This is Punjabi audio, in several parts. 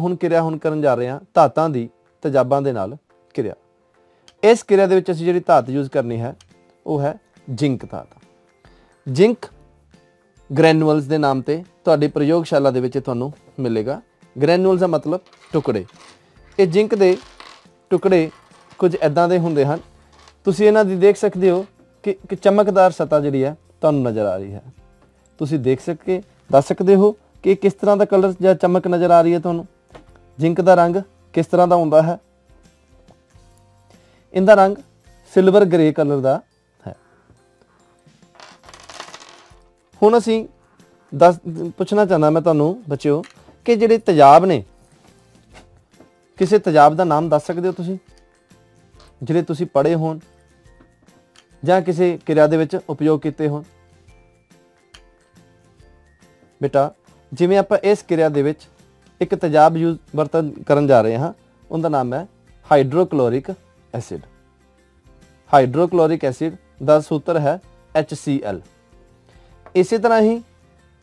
ਹੁਣ ਕਿਰਿਆ ਹੁਣ ਕਰਨ ਜਾ ਰਹੇ ਹਾਂ ਧਾਤਾਂ ਦੀ ਤਜਾਬਾਂ ਦੇ ਨਾਲ ਕਿਰਿਆ ਇਸ ਕਿਰਿਆ ਦੇ ਵਿੱਚ ਅਸੀਂ ਜਿਹੜੀ ਧਾਤ ਯੂਜ਼ ਕਰਨੀ ਹੈ ਉਹ ਹੈ ਜ਼ਿੰਕ ਧਾਤ ਜ਼ਿੰਕ ਗ੍ਰੈਨੂਲਸ ਦੇ ਨਾਮ ਤੇ ਤੁਹਾਡੀ ਪ੍ਰਯੋਗਸ਼ਾਲਾ ਦੇ ਵਿੱਚ ਤੁਹਾਨੂੰ ਮਿਲੇਗਾ ਗ੍ਰੈਨੂਲਸ ਦਾ ਮਤਲਬ ਟੁਕੜੇ ਇਹ ਜ਼ਿੰਕ ਦੇ ਟੁਕੜੇ ਕੁਝ ਐਦਾਂ ਦੇ ਹੁੰਦੇ ਹਨ ਤੁਸੀਂ ਇਹਨਾਂ ਦੀ ਦੇਖ ਸਕਦੇ ਹੋ ਕਿ ਇੱਕ ਚਮਕਦਾਰ ਸਤਾ ਜਿਹੜੀ ਹੈ ਤੁਹਾਨੂੰ ਨਜ਼ਰ ਆ ਰਹੀ ਹੈ ਤੁਸੀਂ ਦੇਖ ਸਕੇ ਦੱਸ ਸਕਦੇ ਹੋ ਕਿ ਕਿਸ ਤਰ੍ਹਾਂ ਦਾ ਕਲਰ ਜਾਂ ਚਮਕ ਨਜ਼ਰ ਆ ਰਹੀ ਹੈ ਤੁਹਾਨੂੰ ਜ਼ਿੰਕ ਦਾ ਰੰਗ ਕਿਸ ਤਰ੍ਹਾਂ ਦਾ ਹੁੰਦਾ ਹੈ ਇਹਦਾ ਰੰਗ ਸਿਲਵਰ ਗ੍ਰੇ ਕਲਰ ਦਾ ਹੈ ਹੁਣ ਅਸੀਂ ਦੱਸ ਪੁੱਛਣਾ ਚਾਹੁੰਦਾ ਮੈਂ ਤੁਹਾਨੂੰ ਬੱਚਿਓ ਕਿ ਜਿਹੜੇ ਤਜਾਬ ਨੇ ਕਿਸੇ ਤਜਾਬ ਦਾ ਨਾਮ ਦੱਸ ਸਕਦੇ ਹੋ ਤੁਸੀਂ ਜਿਹੜੇ ਤੁਸੀਂ ਪੜ੍ਹੇ ਹੋਣ ਜਾਂ ਕਿਸੇ ਕਿਰਿਆ ਦੇ ਵਿੱਚ ਉਪਯੋਗ ਕੀਤੇ ਹੋਣ ਬੇਟਾ ਜਿਵੇਂ ਆਪਾਂ ਇਸ ਕਿਰਿਆ ਦੇ ਵਿੱਚ ਇੱਕ ਤੇਜ਼ਾਬ ਯੂਜ਼ ਵਰਤਨ ਕਰਨ ਜਾ ਰਹੇ ਹਾਂ ਉਹਦਾ ਨਾਮ ਹੈ ਹਾਈਡਰੋਕਲੋਰਿਕ ਐਸਿਡ ਹਾਈਡਰੋਕਲੋਰਿਕ ਐਸਿਡ ਦਾ ਸੂਤਰ ਹੈ HCl ਇਸੇ ਤਰ੍ਹਾਂ ਹੀ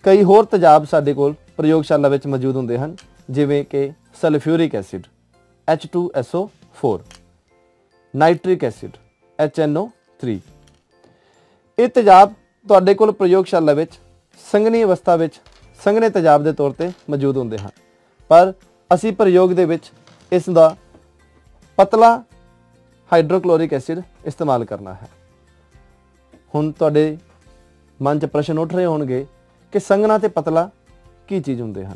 ਕਈ ਹੋਰ ਤੇਜ਼ਾਬ ਸਾਡੇ ਕੋਲ ਪ੍ਰਯੋਗਸ਼ਾਲਾ ਵਿੱਚ ਮੌਜੂਦ ਹੁੰਦੇ ਹਨ ਜਿਵੇਂ ਕਿ sulphuric acid H2SO4 nitric acid HNO3 ਇਹ ਤੇਜ਼ਾਬ ਤੁਹਾਡੇ ਕੋਲ ਪ੍ਰਯੋਗਸ਼ਾਲਾ ਵਿੱਚ ਸੰਘਣੀ ਅਵਸਥਾ ਵਿੱਚ ਸੰਘਣੇ ਤੇਜ਼ਾਬ ਦੇ ਤੌਰ ਤੇ ਮੌਜੂਦ ਹੁੰਦੇ ਹਨ ਪਰ ਅਸੀਂ ਪ੍ਰਯੋਗ ਦੇ ਵਿੱਚ ਇਸ ਦਾ ਪਤਲਾ ਹਾਈਡਰੋਕਲੋਰਿਕ ਐਸਿਡ ਇਸਤੇਮਾਲ ਕਰਨਾ ਹੈ ਹੁਣ ਤੁਹਾਡੇ ਮਨ 'ਚ ਪ੍ਰਸ਼ਨ ਉੱਠ ਰਹੇ ਹੋਣਗੇ ਕਿ ਸੰਗਨਾ ਤੇ ਪਤਲਾ ਕੀ ਚੀਜ਼ ਹੁੰਦੇ ਹਨ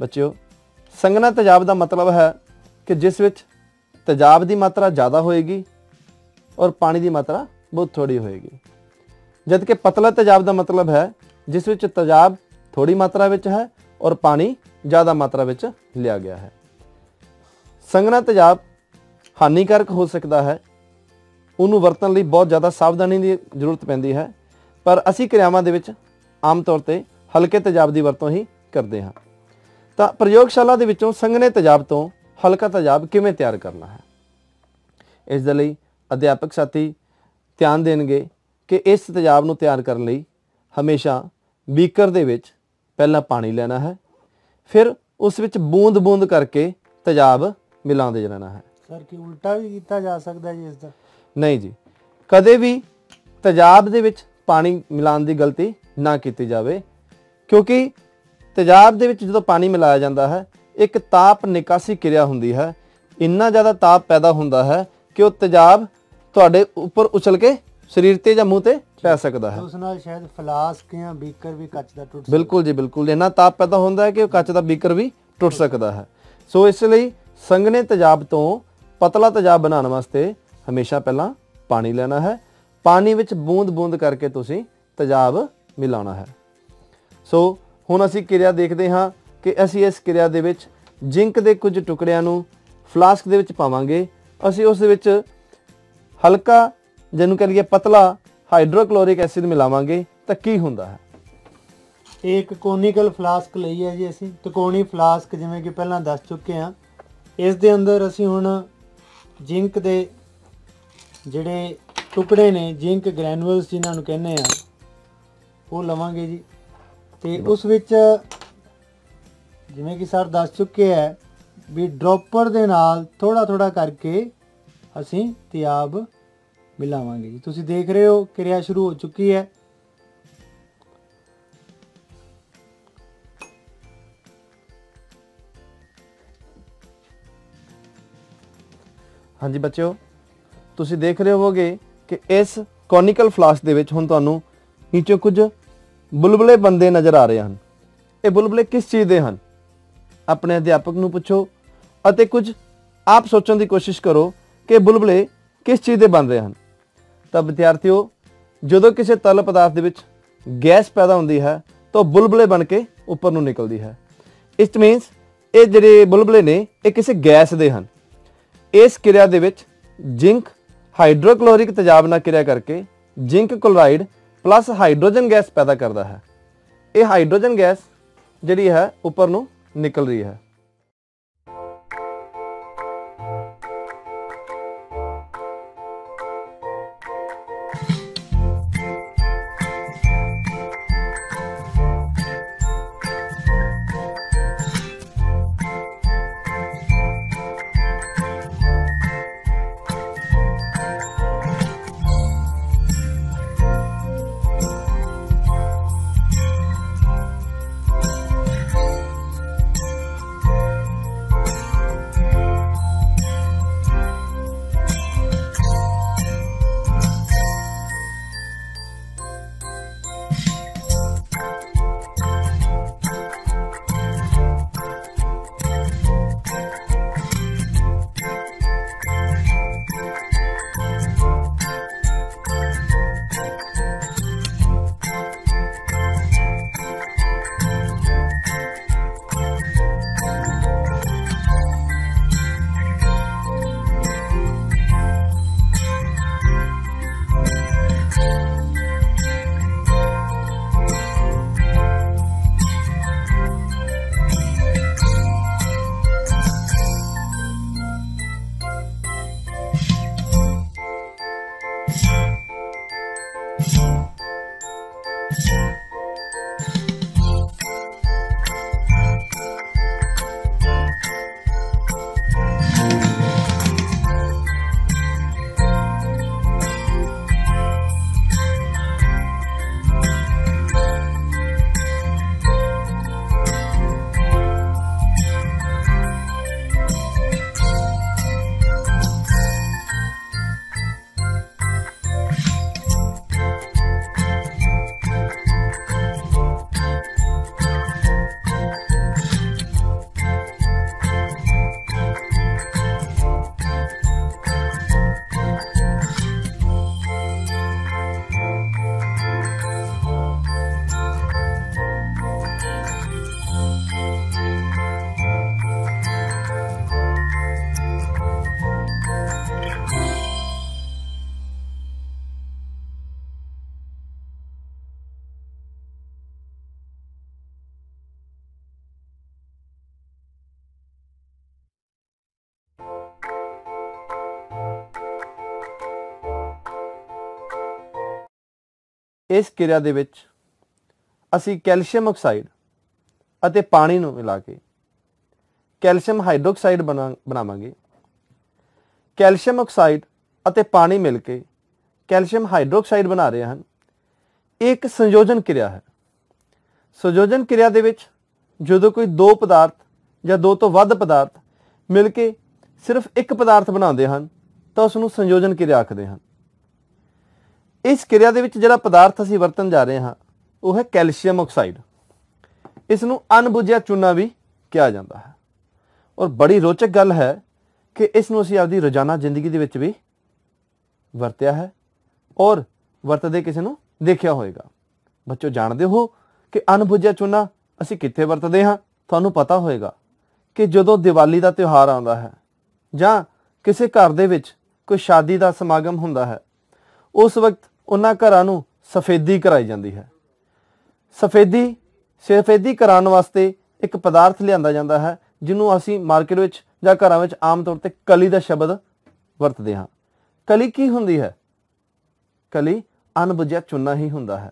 ਬੱਚਿਓ ਸੰਗਨਾ ਤੇਜ਼ਾਬ ਦਾ ਮਤਲਬ ਹੈ ਕਿ ਜਿਸ ਵਿੱਚ ਤੇਜ਼ਾਬ ਦੀ ਮਾਤਰਾ ਜ਼ਿਆਦਾ ਹੋਏਗੀ ਔਰ ਪਾਣੀ ਦੀ ਮਾਤਰਾ ਬਹੁਤ ਥੋੜੀ ਹੋਏਗੀ ਜਦਕਿ ਪਤਲਾ ਤੇਜ਼ਾਬ ਦਾ ਮਤਲਬ ਹੈ ਜਿਸ ਵਿੱਚ ਤੇਜ਼ਾਬ ਥੋੜੀ ਮਾਤਰਾ ਵਿੱਚ ਹੈ ਔਰ ਪਾਣੀ ਜ਼ਿਆਦਾ ਮਾਤਰਾ ਵਿੱਚ ਲਿਆ ਗਿਆ ਹੈ ਸੰਘਣਾ ਤੇਜ਼ਾਬ ਹਾਨੀਕਾਰਕ ਹੋ ਸਕਦਾ ਹੈ ਉਹਨੂੰ ਵਰਤਣ ਲਈ ਬਹੁਤ ਜ਼ਿਆਦਾ ਸਾਵਧਾਨੀ ਦੀ ਜ਼ਰੂਰਤ ਪੈਂਦੀ ਹੈ ਪਰ ਅਸੀਂ ਕਿਰਿਆਵਾਂ ਦੇ ਵਿੱਚ ਆਮ ਤੌਰ ਤੇ ਹਲਕੇ ਤੇਜ਼ਾਬ ਦੀ ਵਰਤੋਂ ਹੀ ਕਰਦੇ ਹਾਂ ਤਾਂ ਪ੍ਰਯੋਗਸ਼ਾਲਾ ਦੇ ਵਿੱਚੋਂ ਸੰਗਨੇ ਤੇਜ਼ਾਬ ਤੋਂ ਹਲਕਾ ਤੇਜ਼ਾਬ ਕਿਵੇਂ ਤਿਆਰ ਕਰਨਾ ਹੈ ਇਸ ਦੇ ਲਈ ਅਧਿਆਪਕ ਸਾਥੀ ਧਿਆਨ ਦੇਣਗੇ ਕਿ ਇਸ ਤੇਜ਼ਾਬ ਨੂੰ ਤਿਆਰ ਕਰਨ ਲਈ ਹਮੇਸ਼ਾ ਬੀਕਰ ਦੇ ਵਿੱਚ ਪਹਿਲਾਂ ਪਾਣੀ ਲੈਣਾ ਹੈ ਫਿਰ ਉਸ ਵਿੱਚ ਬੂੰਦ-ਬੂੰਦ ਕਰਕੇ ਤੇਜ਼ਾਬ ਮਿਲਾਉਂਦੇ ਜਾਣਾ ਹੈ ਸਰ ਕਿ ਉਲਟਾ ਵੀ ਕੀਤਾ ਜਾ ਸਕਦਾ ਜੀ ਇਸ ਦਾ ਨਹੀਂ ਜੀ ਕਦੇ ਵੀ ਤੇਜ਼ਾਬ ਦੇ ਵਿੱਚ ਪਾਣੀ ਮਿਲਾਉਣ ਦੀ ਗਲਤੀ ਨਾ ਕੀਤੀ ਜਾਵੇ ਕਿਉਂਕਿ ਤੇਜ਼ਾਬ ਦੇ ਵਿੱਚ ਜਦੋਂ ਪਾਣੀ ਮਿਲਾਇਆ ਜਾਂਦਾ ਹੈ ਇੱਕ ਤਾਪ ਨਿਕਾਸੀ ਕਿਰਿਆ ਹੁੰਦੀ ਹੈ ਇੰਨਾ ਜ਼ਿਆਦਾ ਤਾਪ ਪੈਦਾ ਹੁੰਦਾ ਹੈ ਕਿ ਉਹ ਤੇਜ਼ਾਬ ਤੁਹਾਡੇ ਉੱਪਰ ਉਛਲ ਕੇ ਸਰੀਰ ਤੇ ਜਾਂ ਮੂੰਹ ਤੇ ਪੈ ਸਕਦਾ ਹੈ ਉਸ ਨਾਲ ਸ਼ਾਇਦ ਫਲਾਸਕ ਜਾਂ ਬੀਕਰ ਵੀ ਕੱਚ ਦਾ ਟੁੱਟ ਬਿਲਕੁਲ ਜੀ ਬਿਲਕੁਲ ਇਹਨਾਂ ਤਾਪ ਪੈਦਾ ਹੁੰਦਾ ਹੈ ਕਿ ਕੱਚ ਦਾ ਬੀਕਰ ਵੀ ਟੁੱਟ ਸਕਦਾ ਹੈ ਸੋ ਇਸ ਲਈ ਸੰਗਨੇ ਤੇਜ਼ਾਬ ਤੋਂ ਪਤਲਾ ਤੇਜ਼ਾਬ ਬਣਾਉਣ ਵਾਸਤੇ ਹਮੇਸ਼ਾ ਪਹਿਲਾਂ ਪਾਣੀ ਲੈਣਾ ਹੈ ਪਾਣੀ ਵਿੱਚ ਬੂੰਦ-ਬੂੰਦ ਕਰਕੇ ਤੁਸੀਂ ਤੇਜ਼ਾਬ ਮਿਲਾਉਣਾ ਹੈ ਸੋ ਹੁਣ ਅਸੀਂ ਕਿਰਿਆ ਦੇਖਦੇ ਹਾਂ ਕਿ ਅਸੀਂ ਇਸ ਕਿਰਿਆ ਦੇ ਵਿੱਚ ਜ਼ਿੰਕ ਦੇ ਕੁਝ ਟੁਕੜਿਆਂ ਨੂੰ ਫਲਾਸਕ ਦੇ ਵਿੱਚ ਪਾਵਾਂਗੇ ਅਸੀਂ ਉਸ ਦੇ ਵਿੱਚ ਹਲਕਾ ਜਿਹਨੂੰ ਕਹਿੰਦੇ ਪਤਲਾ ਹਾਈਡਰੋਕਲੋਰਿਕ ਐਸਿਡ ਮਿਲਾਵਾਂਗੇ ਤਾਂ ਕੀ ਹੁੰਦਾ ਹੈ ਇਹ ਇੱਕ ਕੋਨਿਕਲ ਫਲਾਸਕ ਲਈ ਹੈ ਜੀ ਅਸੀਂ ਤਕੋਣੀ ਫਲਾਸਕ ਜਿਵੇਂ ਕਿ ਪਹਿਲਾਂ ਦੱਸ ਚੁੱਕੇ ਹਾਂ ਇਸ ਦੇ ਅੰਦਰ ਅਸੀਂ ਹੁਣ ਜ਼ਿੰਕ ਦੇ ਜਿਹੜੇ ਟੁਕੜੇ ਨੇ ਜ਼ਿੰਕ ਗ੍ਰੈਨੂਲਸ ਜਿਨ੍ਹਾਂ ਨੂੰ ਕਹਿੰਦੇ ਆ ਉਹ ਲਵਾਂਗੇ ਜੀ ਤੇ ਉਸ ਵਿੱਚ ਜਿਵੇਂ ਕਿ ਸਰ ਦੱਸ ਚੁੱਕੇ ਹੈ ਵੀ ਡ੍ਰੌਪਰ ਦੇ ਨਾਲ ਥੋੜਾ ਥੋੜਾ ਕਰਕੇ ਅਸੀਂ ਤਿਆਬ ਮਿਲਾਵਾਂਗੇ ਜੀ ਤੁਸੀਂ ਦੇਖ ਰਹੇ ਹੋ ਕਿਰਿਆ ਸ਼ੁਰੂ ਹੋ ਚੁੱਕੀ ਹੈ ਹਾਂਜੀ ਬੱਚਿਓ ਤੁਸੀਂ ਦੇਖ ਰਹੇ ਹੋਵੋਗੇ ਕਿ ਇਸ ਕੋਨਿਕਲ ਫਲਾਸ਼ ਦੇ ਵਿੱਚ ਹੁਣ ਤੁਹਾਨੂੰ ਨੀਚੇ ਕੁਝ ਬੁਲਬਲੇ ਬੰਦੇ ਨਜ਼ਰ ਆ ਰਹੇ ਹਨ ਇਹ ਬੁਲਬਲੇ ਕਿਸ ਚੀਜ਼ ਦੇ ਹਨ ਆਪਣੇ ਅਧਿਆਪਕ ਨੂੰ ਪੁੱਛੋ ਅਤੇ ਕੁਝ ਆਪ ਸੋਚਣ ਦੀ ਕੋਸ਼ਿਸ਼ ਕਰੋ ਕਿ ਬੁਲਬਲੇ ਕਿਸ ਚੀਜ਼ ਦੇ ਬਣ ਰਹੇ ਹਨ ਤਾਂ ਵਿਦਿਆਰਥੀਓ ਜਦੋਂ ਕਿਸੇ ਤਰਲ ਪਦਾਰਥ ਦੇ ਵਿੱਚ ਗੈਸ ਪੈਦਾ ਹੁੰਦੀ ਹੈ ਤਾਂ ਬੁਲਬਲੇ ਬਣ ਕੇ ਉੱਪਰ ਨੂੰ ਨਿਕਲਦੀ ਹੈ ਇਟ ਮੀਨਸ ਇਹ ਜਿਹੜੇ ਬੁਲਬਲੇ ਨੇ ਇਹ ਕਿਸੇ ਗੈਸ ਦੇ ਹਨ ਇਸ ਕਿਰਿਆ ਦੇ ਵਿੱਚ ਜ਼ਿੰਕ ਹਾਈਡਰੋਕਲੋਰਿਕ ਤੇਜ਼ਾਬ ਨਾਲ ਕਿਰਿਆ ਕਰਕੇ zinc chloride plus hydrogen gas ਪੈਦਾ ਕਰਦਾ ਹੈ ਇਹ ਹਾਈਡਰੋਜਨ ਗੈਸ ਜਿਹੜੀ ਹੈ ਉੱਪਰ ਨੂੰ ਨਿਕਲ ਰਹੀ ਹੈ ਇਸ ਕਿਰਿਆ ਦੇ ਵਿੱਚ ਅਸੀਂ ਕੈਲਸ਼ੀਅਮ ਆਕਸਾਈਡ ਅਤੇ ਪਾਣੀ ਨੂੰ ਮਿਲਾ ਕੇ ਕੈਲਸ਼ੀਅਮ ਹਾਈਡਰੋਕਸਾਈਡ ਬਣਾਵਾਂਗੇ ਕੈਲਸ਼ੀਅਮ ਆਕਸਾਈਡ ਅਤੇ ਪਾਣੀ ਮਿਲ ਕੇ ਕੈਲਸ਼ੀਅਮ ਹਾਈਡਰੋਕਸਾਈਡ ਬਣਾ ਰਹੇ ਹਨ ਇੱਕ ਸੰਯੋਜਨ ਕਿਰਿਆ ਹੈ ਸੰਯੋਜਨ ਕਿਰਿਆ ਦੇ ਵਿੱਚ ਜਦੋਂ ਕੋਈ ਦੋ ਪਦਾਰਥ ਜਾਂ ਦੋ ਤੋਂ ਵੱਧ ਪਦਾਰਥ ਮਿਲ ਕੇ ਸਿਰਫ ਇੱਕ ਪਦਾਰਥ ਬਣਾਉਂਦੇ ਹਨ ਤਾਂ ਉਸ ਨੂੰ ਸੰਯੋਜਨ ਕਿਰਿਆ ਆਖਦੇ ਹਨ ਇਸ ਕਿਰਿਆ ਦੇ ਵਿੱਚ ਜਿਹੜਾ ਪਦਾਰਥ ਅਸੀਂ ਵਰਤਣ ਜਾ ਰਹੇ ਹਾਂ ਉਹ ਹੈ ਕੈਲਸ਼ੀਅਮ ਆਕਸਾਈਡ ਇਸ ਨੂੰ ਅਨਬੁਝਿਆ ਚੂਨਾ ਵੀ ਕਿਹਾ ਜਾਂਦਾ ਹੈ ਔਰ ਬੜੀ ਰੋਚਕ ਗੱਲ ਹੈ ਕਿ ਇਸ ਨੂੰ ਅਸੀਂ ਆਪਦੀ ਰੋਜ਼ਾਨਾ ਜ਼ਿੰਦਗੀ ਦੇ ਵਿੱਚ ਵੀ ਵਰਤਿਆ ਹੈ ਔਰ ਵਰਤਦੇ ਕਿਸੇ ਨੂੰ ਦੇਖਿਆ ਹੋਵੇਗਾ ਬੱਚੋ ਜਾਣਦੇ ਹੋ ਕਿ ਅਨਬੁਝਿਆ ਚੂਨਾ ਅਸੀਂ ਕਿੱਥੇ ਵਰਤਦੇ ਹਾਂ ਤੁਹਾਨੂੰ ਪਤਾ ਹੋਵੇਗਾ ਕਿ ਜਦੋਂ ਦੀਵਾਲੀ ਦਾ ਤਿਉਹਾਰ ਆਉਂਦਾ ਹੈ ਜਾਂ ਕਿਸੇ ਘਰ ਦੇ ਵਿੱਚ ਕੋਈ ਸ਼ਾਦੀ ਦਾ ਸਮਾਗਮ ਹੁੰਦਾ ਹੈ ਉਸ ਵਕਤ ਉਹਨਾਂ ਘਰਾਂ ਨੂੰ ਸਫੇਦੀ ਕਰਾਈ ਜਾਂਦੀ ਹੈ ਸਫੇਦੀ ਸਫੇਦੀ ਕਰਾਉਣ ਵਾਸਤੇ ਇੱਕ ਪਦਾਰਥ ਲਿਆਂਦਾ ਜਾਂਦਾ ਹੈ ਜਿਹਨੂੰ ਅਸੀਂ ਮਾਰਕੀਟ ਵਿੱਚ ਜਾਂ ਘਰਾਂ ਵਿੱਚ ਆਮ ਤੌਰ ਤੇ ਕਲੀ ਦਾ ਸ਼ਬਦ ਵਰਤਦੇ ਹਾਂ ਕਲੀ ਕੀ ਹੁੰਦੀ ਹੈ ਕਲੀ ਅਨਬੁਝਿਆ ਚੁੰਨਾ ਹੀ ਹੁੰਦਾ ਹੈ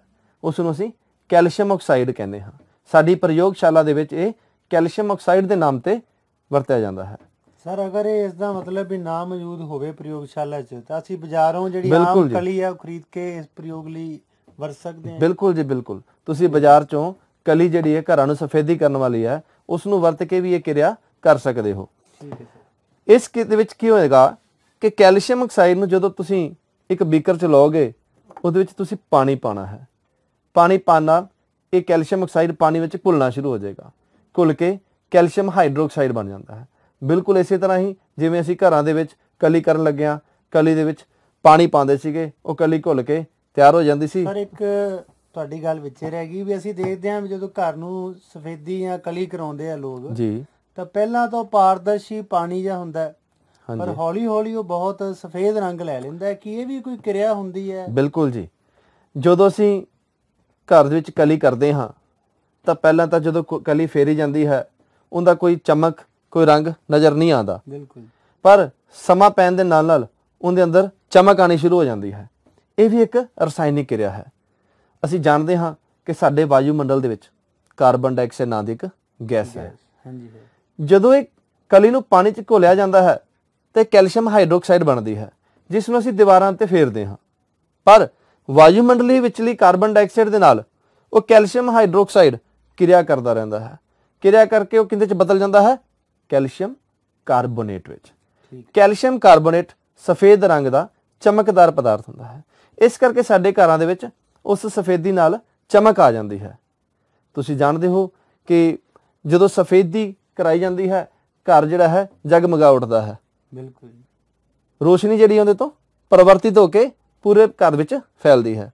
ਉਸ ਨੂੰ ਅਸੀਂ ਕੈਲਸ਼ੀਅਮ ਆਕਸਾਈਡ ਕਹਿੰਦੇ ਹਾਂ ਸਾਡੀ ਪ੍ਰਯੋਗਸ਼ਾਲਾ ਦੇ ਵਿੱਚ ਇਹ ਕੈਲਸ਼ੀਅਮ ਆਕਸਾਈਡ ਦੇ ਨਾਮ ਤੇ ਵਰਤਿਆ ਜਾਂਦਾ ਹੈ ਸਰ ਅਗਰ ਇਹ ਇਸ ਦਾ ਮਤਲਬ ਵੀ ਨਾ ਮੌਜੂਦ ਹੋਵੇ ਪ੍ਰਯੋਗਸ਼ਾਲਾ 'ਚ ਤਾਂ ਅਸੀਂ ਬਾਜ਼ਾਰੋਂ ਜਿਹੜੀ ਆਮ ਕਲੀ ਆ ਉਹ ਖਰੀਦ ਕੇ ਇਸ ਪ੍ਰਯੋਗ ਲਈ ਵਰਤ ਸਕਦੇ ਹਾਂ ਬਿਲਕੁਲ ਜੀ ਬਿਲਕੁਲ ਤੁਸੀਂ ਬਾਜ਼ਾਰ 'ਚੋਂ ਕਲੀ ਜਿਹੜੀ ਹੈ ਘਰਾਂ ਨੂੰ ਸਫੇਦੀ ਕਰਨ ਵਾਲੀ ਹੈ ਉਸ ਨੂੰ ਵਰਤ ਕੇ ਵੀ ਇਹ ਕਿਰਿਆ ਕਰ ਸਕਦੇ ਹੋ ਇਸ ਦੇ ਵਿੱਚ ਕੀ ਹੋਏਗਾ ਕਿ ਕੈਲਸ਼ੀਅਮ ਆਕਸਾਈਡ ਨੂੰ ਜਦੋਂ ਤੁਸੀਂ ਇੱਕ ਬੀਕਰ 'ਚ ਲਓਗੇ ਉਹਦੇ ਵਿੱਚ ਤੁਸੀਂ ਪਾਣੀ ਪਾਣਾ ਹੈ ਪਾਣੀ ਪਾਣਾ ਇਹ ਕੈਲਸ਼ੀਅਮ ਆਕਸਾਈਡ ਪਾਣੀ ਵਿੱਚ ਘੁਲਣਾ ਸ਼ੁਰੂ ਹੋ ਜਾਏਗਾ ਘੁਲ ਕੇ ਕੈਲਸ਼ੀਅਮ ਹਾਈਡਰੋਕਸਾਈਡ ਬਣ ਜਾਂਦਾ ਹੈ ਬਿਲਕੁਲ ਇਸੇ ਤਰ੍ਹਾਂ ਹੀ ਜਿਵੇਂ ਅਸੀਂ ਘਰਾਂ ਦੇ ਵਿੱਚ ਕਲੀ ਕਰਨ ਲੱਗਿਆਂ ਕਲੀ ਦੇ ਵਿੱਚ ਪਾਣੀ ਪਾਉਂਦੇ ਸੀਗੇ ਉਹ ਕਲੀ ਘੁਲ ਕੇ ਤਿਆਰ ਹੋ ਜਾਂਦੀ ਸੀ ਪਰ ਇੱਕ ਤੁਹਾਡੀ ਗੱਲ ਵਿੱਚ ਰਹਿ ਗਈ ਵੀ ਅਸੀਂ ਦੇਖਦੇ ਹਾਂ ਜਦੋਂ ਘਰ ਨੂੰ ਸਫੇਦੀ ਜਾਂ ਕਲੀ ਕਰਾਉਂਦੇ ਆ ਲੋਕ ਜੀ ਤਾਂ ਪਹਿਲਾਂ ਤਾਂ ਪਾਰਦਰਸ਼ੀ ਪਾਣੀ ਜਾਂ ਹੁੰਦਾ ਪਰ ਹੌਲੀ ਹੌਲੀ ਉਹ ਬਹੁਤ ਸਫੇਦ ਰੰਗ ਲੈ ਲੈਂਦਾ ਹੈ ਕਿ ਇਹ ਵੀ ਕੋਈ ਕਿਰਿਆ ਹੁੰਦੀ ਹੈ ਬਿਲਕੁਲ ਜੀ ਜਦੋਂ ਅਸੀਂ ਘਰ ਦੇ ਵਿੱਚ ਕਲੀ ਕਰਦੇ ਹਾਂ ਤਾਂ ਪਹਿਲਾਂ ਤਾਂ ਜਦੋਂ ਕਲੀ ਫੇਰੀ ਜਾਂਦੀ ਹੈ ਉਹਦਾ ਕੋਈ ਚਮਕ ਕੋਈ ਰੰਗ ਨਜ਼ਰ ਨਹੀਂ ਆਉਂਦਾ ਬਿਲਕੁਲ ਪਰ ਸਮਾਂ ਪੈਣ ਦੇ ਨਾਲ ਨਾਲ ਉਹਦੇ ਅੰਦਰ ਚਮਕ ਆਣੀ ਸ਼ੁਰੂ ਹੋ ਜਾਂਦੀ ਹੈ ਇਹ ਵੀ ਇੱਕ ਰਸਾਇਣਿਕ ਕਿਰਿਆ ਹੈ ਅਸੀਂ ਜਾਣਦੇ ਹਾਂ ਕਿ ਸਾਡੇ ਵਾਯੂ ਮੰਡਲ ਦੇ ਵਿੱਚ ਕਾਰਬਨ ਡਾਈਆਕਸਾਈਡ ਨਾਂ ਦੀ ਇੱਕ ਗੈਸ ਹੈ ਹਾਂਜੀ ਜਦੋਂ ਇਹ ਕਲੀ ਨੂੰ ਪਾਣੀ 'ਚ ਘੋਲਿਆ ਜਾਂਦਾ ਹੈ ਤੇ ਕੈਲਸ਼ੀਅਮ ਹਾਈਡਰੋਕਸਾਈਡ ਬਣਦੀ ਹੈ ਜਿਸ ਨੂੰ ਅਸੀਂ ਦੀਵਾਰਾਂ ਤੇ ਫੇਰਦੇ ਹਾਂ ਪਰ ਵਾਯੂਮੰਡਲੀ ਵਿੱਚਲੀ ਕਾਰਬਨ ਡਾਈਆਕਸਾਈਡ ਦੇ ਨਾਲ ਉਹ ਕੈਲਸ਼ੀਅਮ ਹਾਈਡਰੋਕਸਾਈਡ ਕਿਰਿਆ ਕਰਦਾ ਰਹਿੰਦਾ ਹੈ ਕਿਰਿਆ ਕਰਕੇ ਉਹ ਕਿੰਦੇ 'ਚ ਬਦਲ ਜਾਂਦਾ ਹੈ ਕੈਲਸ਼ੀਅਮ ਕਾਰਬੋਨੇਟ ਵਿੱਚ ਕੈਲਸ਼ੀਅਮ ਕਾਰਬੋਨੇਟ ਸਫੇਦ ਰੰਗ ਦਾ ਚਮਕਦਾਰ ਪਦਾਰਥ ਹੁੰਦਾ ਹੈ ਇਸ ਕਰਕੇ ਸਾਡੇ ਘਰਾਂ ਦੇ ਵਿੱਚ ਉਸ ਸਫੇਦੀ ਨਾਲ ਚਮਕ ਆ ਜਾਂਦੀ ਹੈ ਤੁਸੀਂ ਜਾਣਦੇ ਹੋ ਕਿ ਜਦੋਂ ਸਫੇਦੀ ਕਰਾਈ ਜਾਂਦੀ ਹੈ ਘਰ ਜਿਹੜਾ ਹੈ ਜਗਮਗਾ ਉੱਠਦਾ ਹੈ ਬਿਲਕੁਲ ਰੋਸ਼ਨੀ ਜਿਹੜੀ ਉਹਦੇ ਤੋਂ ਪਰਵਰਤਿਤ ਹੋ ਕੇ ਪੂਰੇ ਘਰ ਵਿੱਚ ਫੈਲਦੀ ਹੈ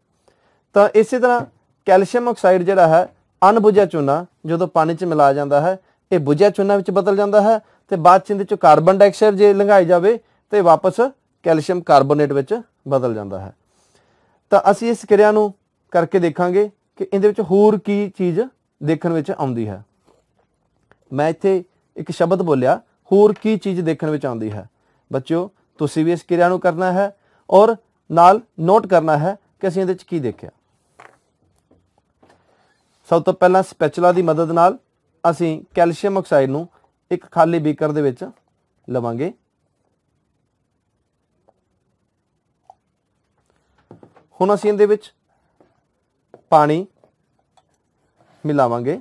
ਤਾਂ ਇਸੇ ਤਰ੍ਹਾਂ ਕੈਲਸ਼ੀਅਮ ਆਕਸਾਈਡ ਜਿਹੜਾ ਹੈ ਅਣਬੁਝਿਆ ਚੂਨਾ ਜਦੋਂ ਪਾਣੀ 'ਚ ਮਿਲਾ ਜਾਂਦਾ ਹੈ ਇਹ ਬੁਝਿਆ ਚੂਨਾ ਵਿੱਚ ਬਦਲ ਜਾਂਦਾ ਹੈ ਤੇ ਬਾਅਦ ਚ ਇਹਦੇ ਚ ਕਾਰਬਨ ਡਾਈਆਕਸਾਈਡ ਜੇ ਲੰਘਾਈ ਜਾਵੇ ਤੇ ਵਾਪਸ ਕੈਲਸ਼ੀਅਮ ਕਾਰਬੋਨੇਟ ਵਿੱਚ ਬਦਲ ਜਾਂਦਾ ਹੈ ਤਾਂ ਅਸੀਂ ਇਸ ਕਿਰਿਆ ਨੂੰ ਕਰਕੇ ਦੇਖਾਂਗੇ ਕਿ ਇਹਦੇ ਵਿੱਚ ਹੋਰ ਕੀ ਚੀਜ਼ ਦੇਖਣ ਵਿੱਚ ਆਉਂਦੀ ਹੈ ਮੈਂ ਇੱਥੇ ਇੱਕ ਸ਼ਬਦ ਬੋਲਿਆ ਹੋਰ ਕੀ ਚੀਜ਼ ਦੇਖਣ ਵਿੱਚ ਆਉਂਦੀ ਹੈ ਬੱਚਿਓ ਤੁਸੀਂ ਵੀ ਇਸ ਕਿਰਿਆ ਨੂੰ ਕਰਨਾ ਹੈ ਔਰ ਨਾਲ ਨੋਟ ਕਰਨਾ ਹੈ ਕਿ ਅਸੀਂ ਇਹਦੇ ਵਿੱਚ ਕੀ ਦੇਖਿਆ ਸਭ ਤੋਂ ਪਹਿਲਾਂ ਸਪੈਚੁਲਾ ਦੀ ਮਦਦ ਨਾਲ ਅਸੀਂ ਕੈਲਸ਼ੀਅਮ ਆਕਸਾਈਡ ਨੂੰ ਇੱਕ ਖਾਲੀ ਬੀਕਰ ਦੇ ਵਿੱਚ ਲਵਾਂਗੇ ਹੁਣ ਅਸੀਂ ਇਹਦੇ ਵਿੱਚ ਪਾਣੀ ਮਿਲਾਵਾਂਗੇ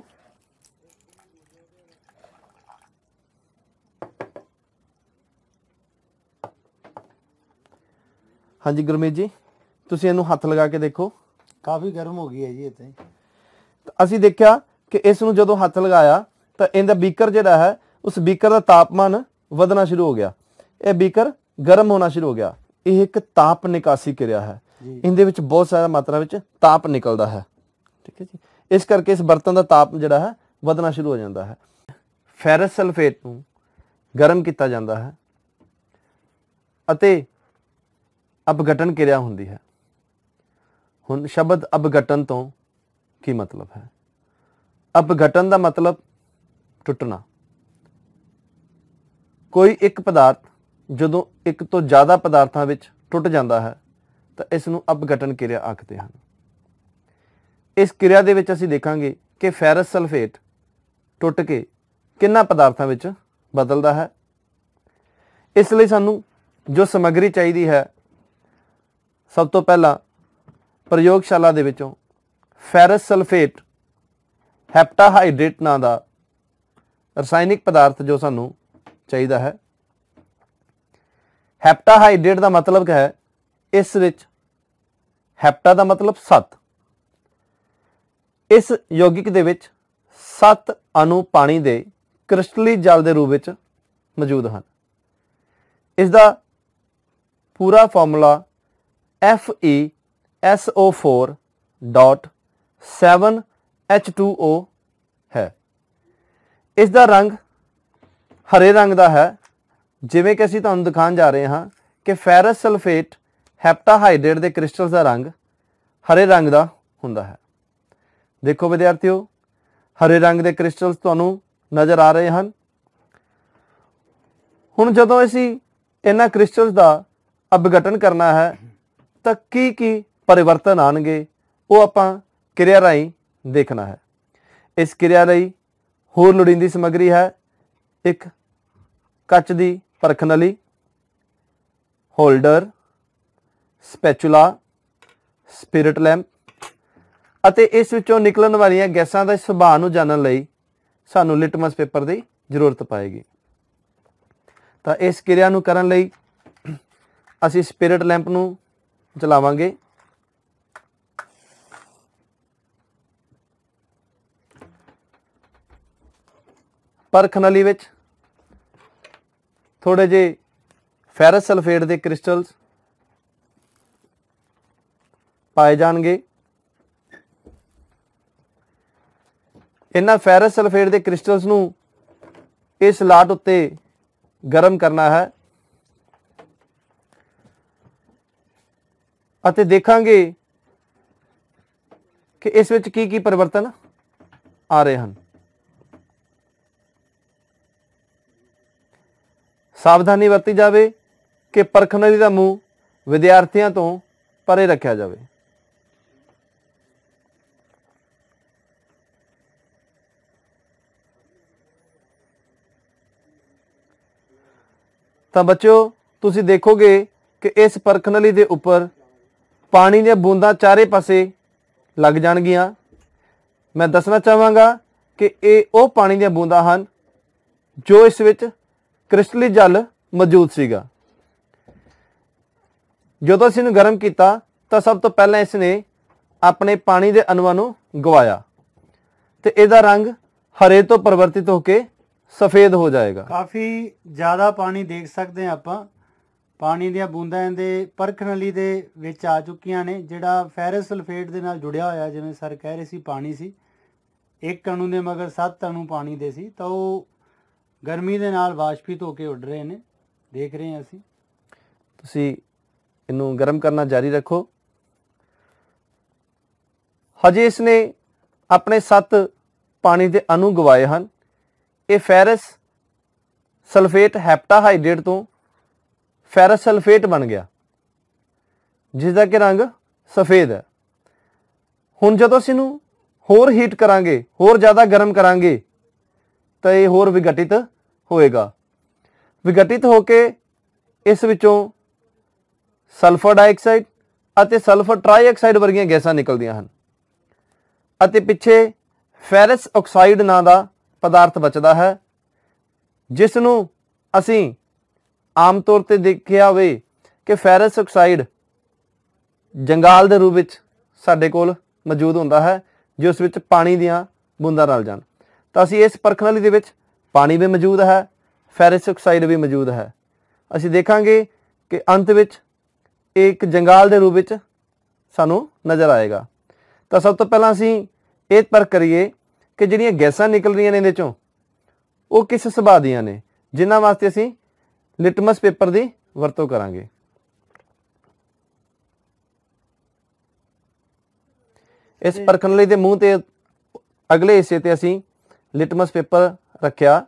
ਹਾਂਜੀ ਗੁਰਮੀਤ ਜੀ ਤੁਸੀਂ ਇਹਨੂੰ ਹੱਥ ਲਗਾ ਕੇ ਦੇਖੋ ਕਾਫੀ ਗਰਮ ਹੋ ਗਈ ਹੈ ਜੀ ਇਹ ਅਸੀਂ ਦੇਖਿਆ ਕਿ ਇਸ ਨੂੰ ਜਦੋਂ ਹੱਥ ਲਗਾਇਆ ਤਾਂ ਇਹਦਾ ਬੀਕਰ ਜਿਹੜਾ ਹੈ ਉਸ ਬੀਕਰ ਦਾ ਤਾਪਮਾਨ ਵਧਣਾ ਸ਼ੁਰੂ ਹੋ ਗਿਆ ਇਹ ਬੀਕਰ ਗਰਮ ਹੋਣਾ ਸ਼ੁਰੂ ਹੋ ਗਿਆ ਇਹ ਇੱਕ ਤਾਪ ਨਿਕਾਸੀ ਕਿਰਿਆ ਹੈ ਇਹਦੇ ਵਿੱਚ ਬਹੁਤ ਸਾਰਾ ਮਾਤਰਾ ਵਿੱਚ ਤਾਪ ਨਿਕਲਦਾ ਹੈ ਠੀਕ ਹੈ ਜੀ ਇਸ ਕਰਕੇ ਇਸ ਬਰਤਨ ਦਾ ਤਾਪ ਜਿਹੜਾ ਹੈ ਵਧਣਾ ਸ਼ੁਰੂ ਹੋ ਜਾਂਦਾ ਹੈ ਫੈਰਸ ਸਲਫੇਟ ਨੂੰ ਗਰਮ ਕੀਤਾ ਜਾਂਦਾ ਹੈ ਅਤੇ ਅਪਗਟਨ ਕਿਰਿਆ ਹੁੰਦੀ ਹੈ ਹੁਣ ਸ਼ਬਦ ਅਪਗਟਨ ਤੋਂ ਕੀ ਮਤਲਬ ਹੈ ਅਪਘਟਨ ਦਾ ਮਤਲਬ ਟੁੱਟਣਾ ਕੋਈ ਇੱਕ ਪਦਾਰਥ ਜਦੋਂ ਇੱਕ ਤੋਂ ਜ਼ਿਆਦਾ ਪਦਾਰਥਾਂ ਵਿੱਚ ਟੁੱਟ ਜਾਂਦਾ ਹੈ ਤਾਂ ਇਸ ਨੂੰ ਅਪਘਟਨ ਕਿਰਿਆ ਆਖਦੇ ਹਨ ਇਸ ਕਿਰਿਆ ਦੇ ਵਿੱਚ ਅਸੀਂ ਦੇਖਾਂਗੇ ਕਿ ਫੈਰਸ ਸਲਫੇਟ ਟੁੱਟ ਕੇ ਕਿੰਨਾ ਪਦਾਰਥਾਂ ਵਿੱਚ ਬਦਲਦਾ ਹੈ ਇਸ ਲਈ ਸਾਨੂੰ ਜੋ ਸਮੱਗਰੀ ਚਾਹੀਦੀ ਹੈ ਸਭ ਤੋਂ ਪਹਿਲਾਂ ਪ੍ਰਯੋਗਸ਼ਾਲਾ ਦੇ ਵਿੱਚੋਂ ਫੈਰਸ ਸਲਫੇਟ ਹੈਪਟਾਹਾਈਡਰੇਟ ਨਾਂ ਦਾ ਰਸਾਇਣਿਕ ਪਦਾਰਥ ਜੋ ਸਾਨੂੰ ਚਾਹੀਦਾ ਹੈ ਹੈਪਟਾਹਾਈਡਰੇਟ ਦਾ ਮਤਲਬ ਹੈ ਇਸ ਵਿੱਚ ਹੈਪਟਾ ਦਾ ਮਤਲਬ 7 ਇਸ ਯੋਗਿਕ ਦੇ ਵਿੱਚ 7 ਅਣੂ ਪਾਣੀ ਦੇ ਕ੍ਰਿਸਟਲੀ ਜਲ ਦੇ ਰੂਪ ਵਿੱਚ ਮੌਜੂਦ ਹਨ ਇਸ ਦਾ ਪੂਰਾ ਫਾਰਮੂਲਾ FeSO4.7 H2O ਹੈ ਇਸ ਦਾ ਰੰਗ ਹਰੇ ਰੰਗ ਦਾ ਹੈ ਜਿਵੇਂ ਕਿ ਅਸੀਂ ਤੁਹਾਨੂੰ ਦਿਖਾਉਣ ਜਾ ਰਹੇ ਹਾਂ ਕਿ ਫੈਰਸ ਸਲਫੇਟ ਹੈਪਟਾਹਾਈਡਰੇਟ ਦੇ ਕ੍ਰਿਸਟਲਸ ਦਾ ਰੰਗ ਹਰੇ ਰੰਗ ਦਾ ਹੁੰਦਾ ਹੈ ਦੇਖੋ ਵਿਦਿਆਰਥੀਓ ਹਰੇ ਰੰਗ ਦੇ ਕ੍ਰਿਸਟਲਸ ਤੁਹਾਨੂੰ ਨਜ਼ਰ ਆ ਰਹੇ ਹਨ ਹੁਣ ਜਦੋਂ ਅਸੀਂ ਇਹਨਾਂ ਕ੍ਰਿਸਟਲਸ ਦਾ ਅਭਗਟਨ ਕਰਨਾ ਹੈ ਤਾਂ ਕੀ ਕੀ ਪਰਿਵਰਤਨ ਆਣਗੇ ਉਹ ਆਪਾਂ ਕਿਰਿਆ ਰਾਈ ਦੇਖਣਾ ਹੈ ਇਸ ਕਿਰਿਆ ਲਈ ਹੋਰ ਲੋੜੀਂਦੀ ਸਮੱਗਰੀ ਹੈ ਇੱਕ ਕੱਚ ਦੀ ਪਰਖਣ ਲਈ ਹੋਲਡਰ ਸਪੈਚੂਲਾ ਸਪਿਰਟ ਲੈਂਪ ਅਤੇ ਇਸ ਵਿੱਚੋਂ ਨਿਕਲਣ ਵਾਲੀਆਂ ਗੈਸਾਂ ਦਾ ਸੁਭਾਅ ਨੂੰ ਜਾਣਨ ਲਈ ਸਾਨੂੰ ਲਿਟਮਸ ਪੇਪਰ ਦੀ ਜ਼ਰੂਰਤ ਪਾਏਗੀ ਤਾਂ ਇਸ ਕਿਰਿਆ ਨੂੰ ਕਰਨ ਲਈ ਅਸੀਂ ਸਪਿਰਟ ਲੈਂਪ ਨੂੰ ਚਲਾਵਾਂਗੇ ਪਰਖ ਨਲੀ ਵਿੱਚ ਥੋੜੇ ਜੇ ਫੈਰਸ ਸਲਫੇਟ ਦੇ ਕ੍ਰਿਸਟਲਸ ਪਾਏ ਜਾਣਗੇ ਇਹਨਾਂ ਫੈਰਸ ਸਲਫੇਟ ਦੇ ਕ੍ਰਿਸਟਲਸ ਨੂੰ ਇਸ ਲਾਟ ਉੱਤੇ ਗਰਮ ਕਰਨਾ ਹੈ ਅਤੇ ਦੇਖਾਂਗੇ ਕਿ ਇਸ ਵਿੱਚ ਕੀ ਕੀ ਪਰਿਵਰਤਨ ਆ ਰਹੇ ਹਨ ਸਾਵਧਾਨੀ ਵਰਤੀ ਜਾਵੇ ਕਿ ਪਰਖ ਦਾ ਮੂੰਹ ਵਿਦਿਆਰਥੀਆਂ ਤੋਂ ਪਰੇ ਰੱਖਿਆ ਜਾਵੇ ਤਾਂ ਬੱਚੋ ਤੁਸੀਂ ਦੇਖੋਗੇ ਕਿ ਇਸ ਪਰਖਣਲੀ ਦੇ ਉੱਪਰ ਪਾਣੀ ਦੀਆਂ ਬੂੰਦਾਂ ਚਾਰੇ ਪਾਸੇ ਲੱਗ ਜਾਣਗੀਆਂ ਮੈਂ ਦੱਸਣਾ ਚਾਹਾਂਗਾ ਕਿ ਇਹ ਉਹ ਪਾਣੀ ਦੀਆਂ ਬੂੰਦਾਂ ਹਨ ਜੋ ਇਸ ਵਿੱਚ ਕ੍ਰਿਸਟਲੀ ਜਲ ਮੌਜੂਦ ਸੀਗਾ ਜਦੋਂ ਅਸੀਂ ਇਹਨੂੰ ਗਰਮ ਕੀਤਾ ਤਾਂ ਸਭ ਤੋਂ ਪਹਿਲਾਂ ਇਸ ਨੇ ਆਪਣੇ ਪਾਣੀ ਦੇ ਅਣੂਆਂ ਨੂੰ ਗਵਾਇਆ ਤੇ ਇਹਦਾ ਰੰਗ ਹਰੇ ਤੋਂ ਪਰਿਵਰਤਿਤ ਹੋ ਕੇ ਸਫੇਦ ਹੋ ਜਾਏਗਾ ਕਾਫੀ ਜ਼ਿਆਦਾ ਪਾਣੀ ਦੇਖ ਸਕਦੇ ਆ ਆਪਾਂ ਪਾਣੀ ਦੀਆਂ ਬੂੰਦਾਂ ਇਹਦੇ ਨਲੀ ਦੇ ਵਿੱਚ ਆ ਚੁੱਕੀਆਂ ਨੇ ਜਿਹੜਾ ਫੈਰਸ ਸਲਫੇਟ ਦੇ ਨਾਲ ਜੁੜਿਆ ਹੋਇਆ ਜਿਵੇਂ ਸਰ ਕਹਿ ਰਹੇ ਸੀ ਪਾਣੀ ਸੀ ਇੱਕ ਅਣੂ ਦੇ ਮਗਰ ਸੱਤ ਅਣੂ ਪਾਣੀ ਦੇ ਸੀ ਤਾਂ ਉਹ ਗਰਮੀ ਦੇ ਨਾਲ ਵਾਸ਼ਪੀ ਹੋ ਕੇ ਉੱਡ ਰਹੇ ਨੇ ਦੇਖ ਰਹੇ ਹਾਂ ਅਸੀਂ ਤੁਸੀਂ ਇਹਨੂੰ ਗਰਮ ਕਰਨਾ ਜਾਰੀ ਰੱਖੋ ਹਜੇ ਇਸ ਨੇ ਆਪਣੇ ਸੱਤ ਪਾਣੀ ਦੇ ਅਣੂ ਗਵਾਏ ਹਨ ਇਹ ਫੈਰਸ ਸਲਫੇਟ ਹੈਪਟਾਹਾਈਡਰੇਟ ਤੋਂ ਫੈਰਸ ਸਲਫੇਟ ਬਣ ਗਿਆ ਜਿਸ ਦਾ ਕਿ ਰੰਗ ਸਫੇਦ ਹੈ ਹੁਣ ਜਦੋਂ ਅਸੀਂ ਇਹਨੂੰ ਹੋਰ ਹੀਟ ਕਰਾਂਗੇ ਹੋਰ ਜ਼ਿਆਦਾ ਗਰਮ ਕਰਾਂਗੇ ਤਾਂ ਇਹ ਹੋਰ ਵਿਗਟਿਤ ਹੋਏਗਾ ਵਿਗਟਿਤ ਹੋ ਕੇ ਇਸ ਵਿੱਚੋਂ ਸਲਫਰ ਡਾਈਆਕਸਾਈਡ ਅਤੇ ਸਲਫਰ ਟ੍ਰਾਈਆਕਸਾਈਡ ਵਰਗੀਆਂ ਗੈਸਾਂ ਨਿਕਲਦੀਆਂ ਹਨ ਅਤੇ ਪਿੱਛੇ ਫੈਰਸ ਆਕਸਾਈਡ ਨਾਂ ਦਾ ਪਦਾਰਥ ਬਚਦਾ ਹੈ ਜਿਸ ਨੂੰ ਅਸੀਂ ਆਮ ਤੌਰ ਤੇ ਦੇਖਿਆ ਹੋਵੇ ਕਿ ਫੈਰਸ ਆਕਸਾਈਡ ਜੰਗਾਲ ਦੇ ਰੂਪ ਵਿੱਚ ਸਾਡੇ ਕੋਲ ਮੌਜੂਦ ਹੁੰਦਾ ਹੈ ਜਿਸ ਵਿੱਚ ਪਾਣੀ ਦੀਆਂ ਬੂੰਦਾਂ ਰਲ ਜਾਂਦੀਆਂ ਤਾਂ ਅਸੀਂ ਇਸ ਪਰਖਣਲੀ ਦੇ ਵਿੱਚ ਪਾਣੀ ਵੀ ਮੌਜੂਦ ਹੈ ਫੈਰਿਸ ਆਕਸਾਈਡ ਵੀ ਮੌਜੂਦ ਹੈ ਅਸੀਂ ਦੇਖਾਂਗੇ ਕਿ ਅੰਤ ਵਿੱਚ ਇੱਕ ਜੰਗਾਲ ਦੇ ਰੂਪ ਵਿੱਚ ਸਾਨੂੰ ਨਜ਼ਰ ਆਏਗਾ ਤਾਂ ਸਭ ਤੋਂ ਪਹਿਲਾਂ ਅਸੀਂ ਇਹ ਪਰਖ ਕਰੀਏ ਕਿ ਜਿਹੜੀਆਂ ਗੈਸਾਂ ਨਿਕਲ ਰਹੀਆਂ ਨੇ ਇਹਦੇ ਚੋਂ ਉਹ ਕਿਸ ਸੁਭਾਅ ਦੀਆਂ ਨੇ ਜਿਨ੍ਹਾਂ ਵਾਸਤੇ ਅਸੀਂ ਲਿਟਮਸ ਪੇਪਰ ਦੀ ਵਰਤੋਂ ਕਰਾਂਗੇ ਇਸ ਪਰਖਣ ਲਈ ਦੇ ਮੂੰਹ ਤੇ ਅਗਲੇ ਹਿੱਸੇ ਤੇ ਅਸੀਂ ਲਿਟਮਸ ਪੇਪਰ ਰੱਖਿਆ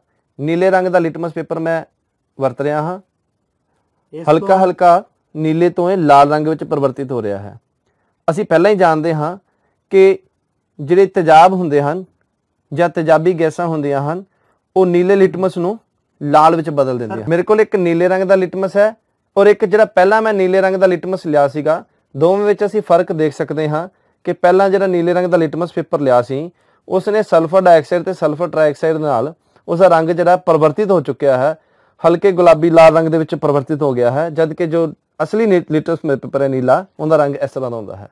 ਨੀਲੇ ਰੰਗ ਦਾ ਲਿਟਮਸ ਪੇਪਰ ਮੈਂ ਵਰਤ ਰਿਹਾ ਹਾਂ ਹਲਕਾ ਹਲਕਾ ਨੀਲੇ ਤੋਂ ਇਹ ਲਾਲ ਰੰਗ ਵਿੱਚ ਪਰਿਵਰਤਿਤ ਹੋ ਰਿਹਾ ਹੈ ਅਸੀਂ ਪਹਿਲਾਂ ਹੀ ਜਾਣਦੇ ਹਾਂ ਕਿ ਜਿਹੜੇ ਤੇਜ਼ਾਬ ਹੁੰਦੇ ਹਨ ਜਾਂ ਤੇਜ਼ਾਬੀ ਗੈਸਾਂ ਹੁੰਦੀਆਂ ਹਨ ਉਹ ਨੀਲੇ ਲਿਟਮਸ ਨੂੰ ਲਾਲ ਵਿੱਚ ਬਦਲ ਦਿੰਦੇ ਆ ਮੇਰੇ ਕੋਲ ਇੱਕ ਨੀਲੇ ਰੰਗ ਦਾ ਲਿਟਮਸ ਹੈ ਔਰ ਇੱਕ ਜਿਹੜਾ ਪਹਿਲਾਂ ਮੈਂ ਨੀਲੇ ਰੰਗ ਦਾ ਲਿਟਮਸ ਲਿਆ ਸੀਗਾ ਦੋਵੇਂ ਵਿੱਚ ਅਸੀਂ ਫਰਕ ਦੇਖ ਸਕਦੇ ਹਾਂ ਕਿ ਪਹਿਲਾਂ ਜਿਹੜਾ ਨੀਲੇ ਰੰਗ ਦਾ ਲਿਟਮਸ ਪੇਪਰ ਲਿਆ ਸੀ ਉਸ ਨੇ ਸਲਫਰ ਡਾਈਆਕਸਾਈਡ ਤੇ ਸਲਫਰ ਟ੍ਰਾਈਆਕਸਾਈਡ ਨਾਲ ਉਸ ਦਾ ਰੰਗ ਜਿਹੜਾ ਪਰਵਰਤਿਤ ਹੋ ਚੁੱਕਿਆ ਹੈ ਹਲਕੇ ਗੁਲਾਬੀ ਲਾਲ ਰੰਗ ਦੇ ਵਿੱਚ ਪਰਵਰਤਿਤ ਹੋ ਗਿਆ ਹੈ ਜਦ ਕਿ ਜੋ ਅਸਲੀ ਲਿਟਰਸ ਪੇਪਰ ਹੈ ਨੀਲਾ ਉਹਦਾ ਰੰਗ ਇਸ ਤਰ੍ਹਾਂ ਦਾ ਹੁੰਦਾ ਹੈ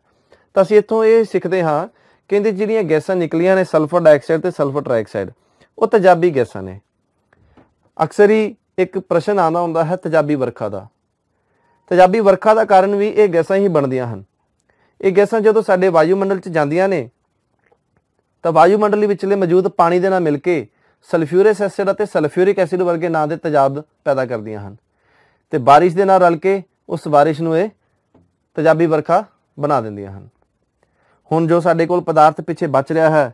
ਤਾਂ ਅਸੀਂ ਇੱਥੋਂ ਇਹ ਸਿੱਖਦੇ ਹਾਂ ਕਹਿੰਦੇ ਜਿਹੜੀਆਂ ਗੈਸਾਂ ਨਿਕਲੀਆਂ ਨੇ ਸਲਫਰ ਡਾਈਆਕਸਾਈਡ ਤੇ ਸਲਫਰ ਟ੍ਰਾਈਆਕਸਾਈਡ ਉਹ ਤਜਾਬੀ ਗੈਸਾਂ ਨੇ ਅਕਸਰ ਹੀ ਇੱਕ ਪ੍ਰਸ਼ਨ ਆਉਂਦਾ ਹੁੰਦਾ ਹੈ ਤਜਾਬੀ ਵਰਖਾ ਦਾ ਤਜਾਬੀ ਵਰਖਾ ਦਾ ਕਾਰਨ ਵੀ ਇਹ ਗੈਸਾਂ ਹੀ ਬਣਦੀਆਂ ਹਨ ਇਹ ਗੈਸਾਂ ਜਦੋਂ ਸਾਡੇ ਵਾਯੂਮੰਡਲ 'ਚ ਜਾਂਦੀਆਂ ਨੇ ਤਾਂ ਵਾਯੂਮੰਡਲ ਵਿੱਚਲੇ ਮੌਜੂਦ ਪਾਣੀ ਦੇ ਨਾਲ ਮਿਲ ਕੇ ਸਲਫਿਊਰਿਕ ਐਸਿਡ ਅਤੇ ਸਲਫਿਊਰਿਕ ਐਸਿਡ ਵਰਗੇ ਨਾਂ ਦੇ ਤਜਾਬ ਪੈਦਾ ਕਰਦੀਆਂ ਹਨ ਤੇ ਬਾਰਿਸ਼ ਦੇ ਨਾਲ ਰਲ ਕੇ ਉਸ ਬਾਰਿਸ਼ ਨੂੰ ਇਹ ਤਜਾਬੀ ਵਰਖਾ ਬਣਾ ਦਿੰਦੀਆਂ ਹਨ ਹੁਣ ਜੋ ਸਾਡੇ ਕੋਲ ਪਦਾਰਥ ਪਿੱਛੇ ਬਚ ਰਿਹਾ ਹੈ